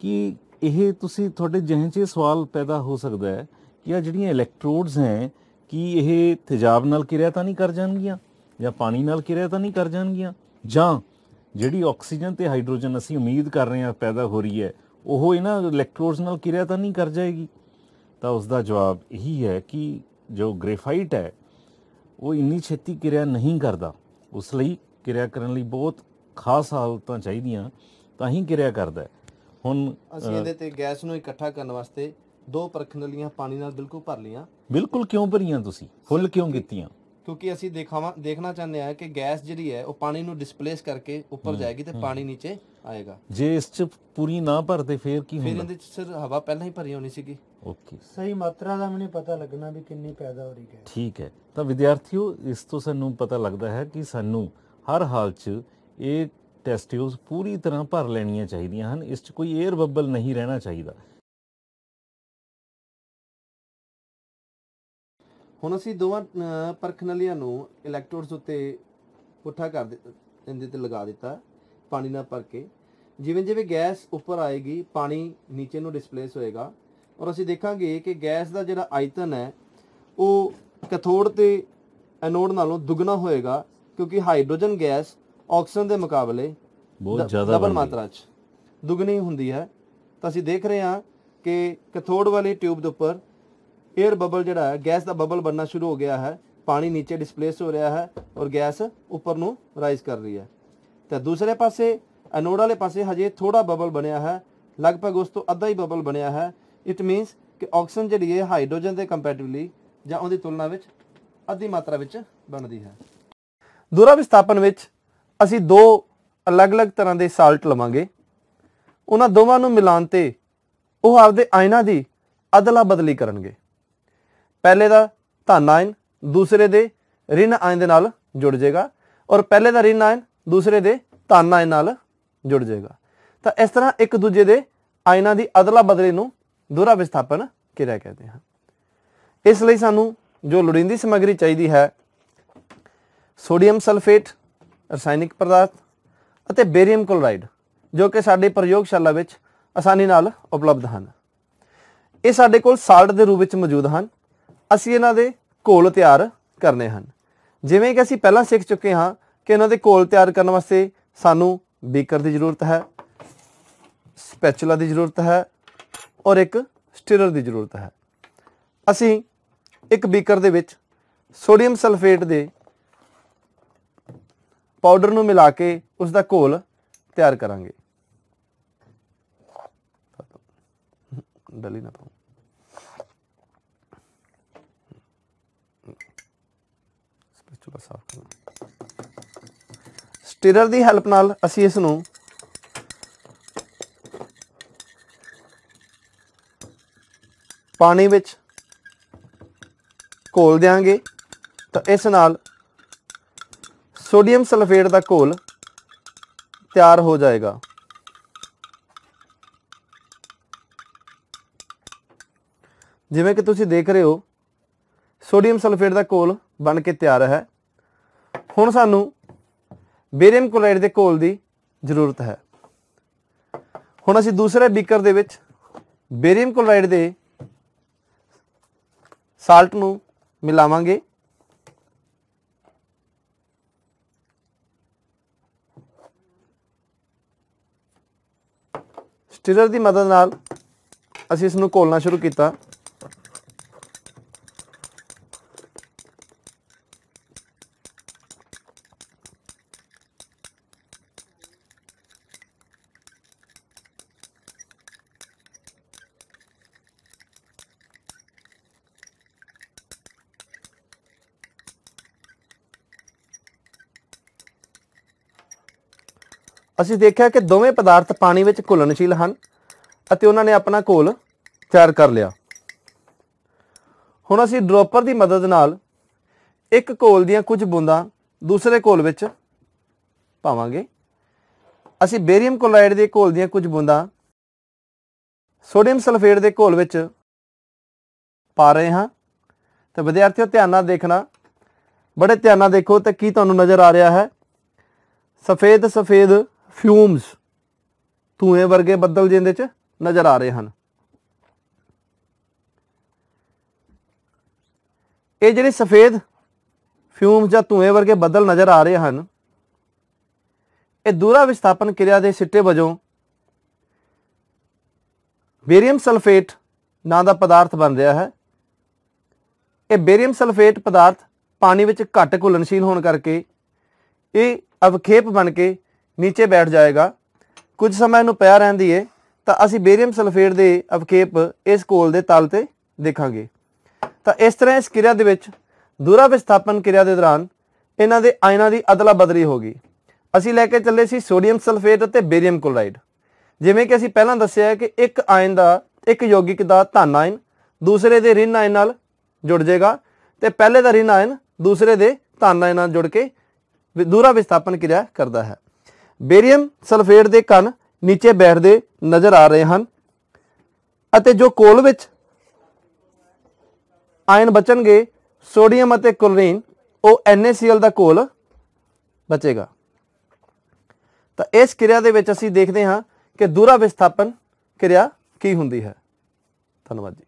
ਕਿ ਇਹ ਤੁਸੀਂ ਤੁਹਾਡੇ ਜਹਨ 'ਚ ਇਹ ਸਵਾਲ ਪੈਦਾ ਹੋ ਸਕਦਾ ਹੈ ਕਿ ਆ ਜਿਹੜੀਆਂ ਇਲੈਕਟ੍ਰੋਡਸ ਹੈ ਕਿ ਇਹ ਤੇਜ਼ਾਬ ਨਾਲ ਕਿਰਿਆ ਤਾਂ ਨਹੀਂ ਕਰ ਜਾਣਗੀਆਂ ਜਾਂ ਪਾਣੀ ਨਾਲ ਕਿਰਿਆ ਤਾਂ ਨਹੀਂ ਕਰ ਜਾਣਗੀਆਂ ਜਾਂ ਜਿਹੜੀ ਆਕਸੀਜਨ ਤੇ ਹਾਈਡਰੋਜਨ ਅਸੀਂ ਉਮੀਦ ਕਰ ਰਹੇ ਹਾਂ ਪੈਦਾ ਹੋ ਰਹੀ ਹੈ ਉਹ ਇਹਨਾਂ ਇਲੈਕਟ੍ਰੋਡਸ ਨਾਲ ਕਿਰਿਆ ਤਾਂ ਨਹੀਂ ਕਰ ਜਾਏਗੀ ਤਾਂ ਉਸ ਦਾ ਜਵਾਬ ਇਹੀ ਹੈ ਕਿ ਜੋ ਗ੍ਰੇਫਾਈਟ ਹੈ ਉਹ ਇੰਨੀ ਛੇਤੀ ਕਿਰਿਆ ਨਹੀਂ ਕਰਦਾ ਉਸ ਲਈ ਕਿਰਿਆ ਕਰਨ ਲਈ ਬਹੁਤ ਖਾਸ ਹਾਲਤਾਂ ਚਾਹੀਦੀਆਂ ਤਾਂ ਹੀ ਕਿਰਿਆ ਕਰਦਾ ਹੁਣ ਅਸੀਂ ਇਹਦੇ ਤੇ ਗੈਸ ਨੂੰ ਇਕੱਠਾ ਕਰਨ ਵਾਸਤੇ ਦੋ ਪਰਖਣਲੀਆਂ ਪਾਣੀ ਨਾਲ ਬਿਲਕੁਲ ਭਰ ਲੀਆਂ ਬਿਲਕੁਲ ਕਿਉਂ ਭਰੀਆਂ ਤੁਸੀਂ ਫੁੱਲ ਕਿਉਂ ਕੀਤੀਆਂ ਕਿਉਂਕਿ ਅਸੀਂ ਦੇਖਾਵਾਂ ਦੇਖਣਾ ਚਾਹੁੰਦੇ ਆ ਕਿ ਗੈਸ ਜਿਹੜੀ ਹੈ ਉਹ ਪਾਣੀ ਨੂੰ ਡਿਸਪਲੇਸ ਕਰਕੇ ਉੱਪਰ ਜਾਏਗੀ ਤੇ ਪਾਣੀ نیچے ਆਏਗਾ ਜੇ ਇਸ ਚ ਪੂਰੀ ਨਾ ਭਰਦੇ ਫੇਰ ਕੀ ਹੁੰਦਾ ਫਿਰ ਇਹਦੇ ਚ ਸਿਰ ਹਵਾ ਪਹਿਲਾਂ ਹੀ ਭਰੀ ਹੋਣੀ ਸੀਗੀ ਓਕੇ ਸਹੀ ਮਾਤਰਾ ਦਾ ਮੈਨੂੰ ਪਤਾ ਲੱਗਣਾ ਵੀ ਕਿੰਨੀ ਪੈਦਾ ਹੋ ਰਹੀ ਹੈ ਠੀਕ ਹੈ ਤਾਂ ਵਿਦਿਆਰਥੀਓ ਇਸ ਤੋਂ ਸਾਨੂੰ ਪਤਾ ਲੱਗਦਾ ਹੈ ਕਿ ਸਾਨੂੰ ਹਰ ਹਾਲ 'ਚ ਇਹ ਟੈਸਟ ਟਿਊਬਸ ਪੂਰੀ ਤਰ੍ਹਾਂ ਭਰ ਲੈਣੀਆਂ ਚਾਹੀਦੀਆਂ ਹਨ ਇਸ 'ਚ ਕੋਈ 에ਅਰ ਬੱਬਲ ਨਹੀਂ ਰਹਿਣਾ ਚਾਹੀਦਾ ਹੁਣ ਅਸੀਂ ਦੋਵਾਂ ਪਰਖਨਲੀਆਂ ਨੂੰ ਇਲੈਕਟ੍ਰੋਡਸ ਉੱਤੇ ਪੁੱਠਾ ਕਰ ਦਿੰਦੇ ਤੇ ਲਗਾ ਦਿੱਤਾ ਪਾਣੀ ਨਾਲ ਭਰ ਕੇ ਜਿਵੇਂ ਜਿਵੇਂ ਗੈਸ ਉੱਪਰ ਆਏਗੀ ਪਾਣੀ ਨੀਚੇ ਨੂੰ ਡਿਸਪਲੇਸ ਹੋਏਗਾ ਔਰ ਅਸੀਂ ਦੇਖਾਂਗੇ ਕਿ ਗੈਸ ਦਾ ਜਿਹੜਾ ਆਇਤਨ ਹੈ ਉਹ ਕੈਥੋਡ ਤੇ ਐਨੋਡ ਨਾਲੋਂ ਦੁੱਗਣਾ ਹੋਏਗਾ ਕਿਉਂਕਿ ਹਾਈਡਰੋਜਨ ਗੈਸ ਆਕਸੀਜਨ ਦੇ ਮੁਕਾਬਲੇ ਬਹੁਤ ਜ਼ਿਆਦਾ ਡਬਲ ਮਾਤਰਾ 'ਚ ਦੁੱਗਣੀ ਹੁੰਦੀ ਹੈ ਤਾਂ ਅਸੀਂ ਦੇਖ ਰਹੇ ਹਾਂ ਕਿ ਕੈਥੋਡ ਵਾਲੀ ਟਿਊਬ ਦੇ ਉੱਪਰ 에ਅਰ ਬਬਲ ਜਿਹੜਾ ਹੈ ਗੈਸ ਦਾ ਬਬਲ ਬਣਨਾ ਸ਼ੁਰੂ ਹੋ ਗਿਆ ਹੈ ਪਾਣੀ نیچے ਡਿਸਪਲੇਸ ਹੋ ਰਿਹਾ ਹੈ ਔਰ ਗੈਸ ਉੱਪਰ ਨੂੰ ਰਾਈਜ਼ ਕਰ ਰਹੀ ਹੈ ਤਾਂ ਦੂਸਰੇ ਪਾਸੇ ਐਨੋਡ ਵਾਲੇ ਪਾਸੇ ਹਜੇ ਥੋੜਾ ਬਬਲ ਬਣਿਆ ਹੈ ਲਗਭਗ ਉਸ ਤੋਂ ਅੱਧਾ ਹੀ ਬਬਲ ਬਣਿਆ ਹੈ ਇਟ ਮੀਨਸ ਕਿ ਆਕਸੀਜਨ ਜਿਹੜੀ ਹੈ ਹਾਈਡਰੋਜਨ ਦੇ ਕੰਪੈਟੀਬਲੀ ਜਾਂ ਉਹਦੀ ਤੁਲਨਾ ਵਿੱਚ ਅੱਧੀ ਮਾਤਰਾ ਵਿੱਚ ਬਣਦੀ ਹੈ ਦੁਰਾ ਵਿਸਥਾਪਨ ਵਿੱਚ ਅਸੀਂ ਦੋ ਅਲੱਗ-ਅਲੱਗ ਤਰ੍ਹਾਂ ਦੇ ਸਾਲਟ ਲਵਾਂਗੇ ਉਹਨਾਂ ਦੋਵਾਂ ਨੂੰ ਮਿਲਾਨ ਤੇ ਉਹ ਆਪਦੇ ਆਇਨਾਂ ਦੀ ਅਦਲਾ ਬਦਲੀ ਕਰਨਗੇ ਪਹਿਲੇ ਦਾ ਧਨ ਆਇਨ ਦੂਸਰੇ ਦੇ ਰਿਨ ਆਇਨ ਦੇ ਨਾਲ ਜੁੜ ਜਾਏਗਾ ਔਰ ਪਹਿਲੇ ਦਾ ਰਿਨ ਆਇਨ ਦੂਸਰੇ ਦੇ ਧਨ ਆਇਨ ਨਾਲ ਜੁੜ ਜਾਏਗਾ ਤਾਂ ਇਸ ਤਰ੍ਹਾਂ ਇੱਕ ਦੂਜੇ ਦੇ ਆਇਨਾਂ ਦੀ ਅਦਲਾ ਬਦਲੀ ਨੂੰ ਦੂਰਾ ਵਿਸਥਾਪਨ ਕਿਰਿਆ ਕਹਿੰਦੇ ਹਾਂ ਇਸ ਲਈ ਸਾਨੂੰ ਜੋ ਲੋੜੀਂਦੀ ਸਮੱਗਰੀ ਚਾਹੀਦੀ ਹੈ ਸੋਡੀਅਮ ਸਲਫੇਟ ਰਸਾਇਣਿਕ ਪਦਾਰਥ ਅਤੇ ਬੇਰੀਅਮ ਕਲੋਰਾਈਡ ਜੋ ਕਿ ਸਾਡੇ ਪ੍ਰਯੋਗਸ਼ਾਲਾ ਵਿੱਚ ਆਸਾਨੀ ਨਾਲ ਉਪਲਬਧ ਹਨ ਇਹ ਸਾਡੇ ਕੋਲ ਸਾਲਟ ਦੇ ਰੂਪ ਵਿੱਚ ਮੌਜੂਦ ਹਨ ਅਸੀਂ ਇਹਨਾਂ ਦੇ ਘੋਲ ਤਿਆਰ ਕਰਨੇ ਹਨ ਜਿਵੇਂ ਕਿ ਅਸੀਂ ਪਹਿਲਾਂ ਸਿੱਖ ਚੁੱਕੇ ਹਾਂ ਕਿ ਇਹਨਾਂ ਦੇ ਘੋਲ ਤਿਆਰ ਕਰਨ ਵਾਸਤੇ ਸਾਨੂੰ ਬੀਕਰ ਦੀ ਜ਼ਰੂਰਤ ਹੈ ਸਪੈਚੂਲਾ ਦੀ ਜ਼ਰੂਰਤ ਹੈ ਔਰ ਇੱਕ ਸਟਿਰਰ ਦੀ ਜ਼ਰੂਰਤ ਹੈ ਅਸੀਂ ਇੱਕ ਬੀਕਰ ਦੇ ਵਿੱਚ ਸੋਡੀਅਮ ਸਲਫੇਟ ਦੇ ਪਾਊਡਰ ਨੂੰ ਮਿਲਾ ਕੇ ਉਸ ਦਾ ਘੋਲ ਤਿਆਰ ਕਰਾਂਗੇ ਡਲੀ ਨਾ ਪਾਉ ਸਪੈਚੂਲਾ ਸਾਫ਼ ਕਰੋ ਸਟਿਰਰ ਦੀ ਹੈਲਪ ਨਾਲ ਅਸੀਂ ਇਸ ਨੂੰ ਪਾਣੀ ਵਿੱਚ ਘੋਲ ਦਿਆਂਗੇ ਤਾਂ ਇਸ ਨਾਲ ਸੋਡੀਅਮ ਸਲਫੇਟ ਦਾ ਘੋਲ ਤਿਆਰ ਹੋ ਜਾਏਗਾ ਜਿਵੇਂ ਕਿ ਤੁਸੀਂ ਦੇਖ ਰਹੇ ਹੋ ਸੋਡੀਅਮ ਸਲਫੇਟ ਦਾ ਘੋਲ ਬਣ ਕੇ ਤਿਆਰ ਹੈ ਹੁਣ ਸਾਨੂੰ ਬੇਰੀਅਮ ਕਲੋਰਾਈਡ ਦੇ ਘੋਲ ਦੀ ਜ਼ਰੂਰਤ ਹੈ ਹੁਣ ਅਸੀਂ ਦੂਸਰੇ ਬੀਕਰ ਦੇ ਵਿੱਚ ਬੇਰੀਅਮ ਕਲੋਰਾਈਡ ਦੇ ਸਾਲਟ ਨੂੰ ਮਿਲਾਵਾਂਗੇ ਸਟਿਰਰ ਦੀ ਮਦਦ ਨਾਲ ਅਸੀਂ ਇਸ ਨੂੰ ਘੋਲਣਾ ਸ਼ੁਰੂ ਕੀਤਾ ਅਸੀਂ ਦੇਖਿਆ ਕਿ ਦੋਵੇਂ ਪਦਾਰਥ ਪਾਣੀ ਵਿੱਚ ਘੁਲਣਸ਼ੀਲ ਹਨ ਅਤੇ ਉਹਨਾਂ ਨੇ ਆਪਣਾ ਘੋਲ ਤਿਆਰ ਕਰ ਲਿਆ ਹੁਣ ਅਸੀਂ ਡ੍ਰੋਪਰ ਦੀ ਮਦਦ ਨਾਲ ਇੱਕ ਘੋਲ ਦੀਆਂ ਕੁਝ ਬੂੰਦਾਂ ਦੂਸਰੇ ਘੋਲ ਵਿੱਚ ਪਾਵਾਂਗੇ ਅਸੀਂ ਬੇਰੀਅਮ ਕਲੋਰਾਈਡ ਦੇ ਘੋਲ ਦੀਆਂ ਕੁਝ ਬੂੰਦਾਂ ਸੋਡੀਅਮ ਸਲਫੇਟ ਦੇ ਘੋਲ ਵਿੱਚ ਪਾ ਰਹੇ ਹਾਂ ਤੇ ਵਿਦਿਆਰਥੀਓ ਧਿਆਨ ਨਾਲ ਦੇਖਣਾ ਬੜੇ ਧਿਆਨ ਨਾਲ ਦੇਖੋ ਤੇ ਕੀ ਤੁਹਾਨੂੰ ਨਜ਼ਰ ਆ ਰਿਹਾ ਹੈ ਸਫੇਦ ਸਫੇਦ ਫਿਊਮਸ ਧੂਏ ਵਰਗੇ ਬੱਦਲ ਜਿੰਦੇ ਚ ਨਜ਼ਰ ਆ ਰਹੇ ਹਨ ਇਹ ਜਿਹੜੇ ਸਫੇਦ ਫਿਊਮਸ ਜਾਂ ਧੂਏ ਵਰਗੇ ਬੱਦਲ ਨਜ਼ਰ ਆ ਰਹੇ ਹਨ ਇਹ ਦੂਰਾ ਵਿਸਥਾਪਨ ਕਿਰਿਆ ਦੇ ਸਿੱਟੇ ਵਜੋਂ ਬੇਰੀਅਮ ਸਲਫੇਟ ਨਾਂ ਦਾ ਪਦਾਰਥ ਬਣ ਰਿਹਾ ਹੈ ਇਹ ਬੇਰੀਅਮ ਸਲਫੇਟ ਪਦਾਰਥ ਪਾਣੀ ਵਿੱਚ ਘੱਟ ਘੁਲਣਸ਼ੀਲ ਹੋਣ ਕਰਕੇ ਇਹ ਅਵਖੇਪ ਬਣ ਕੇ ਨੀਚੇ ਬੈਠ ਜਾਏਗਾ ਕੁਝ ਸਮਾਂ ਇਹਨੂੰ ਪਿਆ ਰਹਿਣ ਦਈਏ ਤਾਂ ਅਸੀਂ ਬੇਰੀਅਮ ਸਲਫੇਟ ਦੇ ਅਵਕੇਪ ਇਸ ਕੋਲ ਦੇ ਤਲ ਤੇ ਦੇਖਾਂਗੇ ਤਾਂ ਇਸ ਤਰ੍ਹਾਂ ਇਸ ਕਿਰਿਆ ਦੇ ਵਿੱਚ ਦੂਰਾ ਵਿਸਥਾਪਨ ਕਿਰਿਆ ਦੇ ਦੌਰਾਨ ਇਹਨਾਂ ਦੇ ਆਇਨਾਂ ਦੀ ਅਦਲਾ ਬਦਲੀ ਹੋ ਗਈ ਅਸੀਂ ਲੈ ਕੇ ਚੱਲੇ ਸੀ ਸੋਡੀਅਮ ਸਲਫੇਟ ਅਤੇ ਬੇਰੀਅਮ ਕਲੋਰਾਈਡ ਜਿਵੇਂ ਕਿ ਅਸੀਂ ਪਹਿਲਾਂ ਦੱਸਿਆ ਹੈ ਕਿ ਇੱਕ ਆਇਨ ਦਾ ਇੱਕ ਯੌਗਿਕ ਦਾ ਧਨ ਆਇਨ ਦੂਸਰੇ ਦੇ ਰਿਨ ਆਇਨ ਨਾਲ ਜੁੜ ਜਾਏਗਾ ਤੇ ਪਹਿਲੇ ਦਾ ਰਿਨ ਆਇਨ ਦੂਸਰੇ ਦੇ ਧਨ ਆਇਨ ਨਾਲ ਜੁੜ ਕੇ ਦੂਰਾ ਵਿਸਥਾਪਨ ਕਿਰਿਆ ਕਰਦਾ ਹੈ ਬੇਰੀਅਮ ਸਲਫੇਟ ਦੇ ਕਣ ਨੀਚੇ ਬੈਠਦੇ ਨਜ਼ਰ ਆ ਰਹੇ ਹਨ ਅਤੇ ਜੋ ਕੋਲ ਵਿੱਚ ਆਇਨ ਬਚਣਗੇ ਸੋਡੀਅਮ ਅਤੇ ਕਲੋਰੀਨ ਉਹ NaCl ਦਾ ਕੋਲ ਬਚੇਗਾ ਤਾਂ ਇਸ ਕਿਰਿਆ ਦੇ ਵਿੱਚ ਅਸੀਂ ਦੇਖਦੇ ਹਾਂ ਕਿ ਦੂਰਾ ਵਿਸਥਾਪਨ ਕਿਰਿਆ ਕੀ ਹੁੰਦੀ ਹੈ ਧੰਨਵਾਦ ਜੀ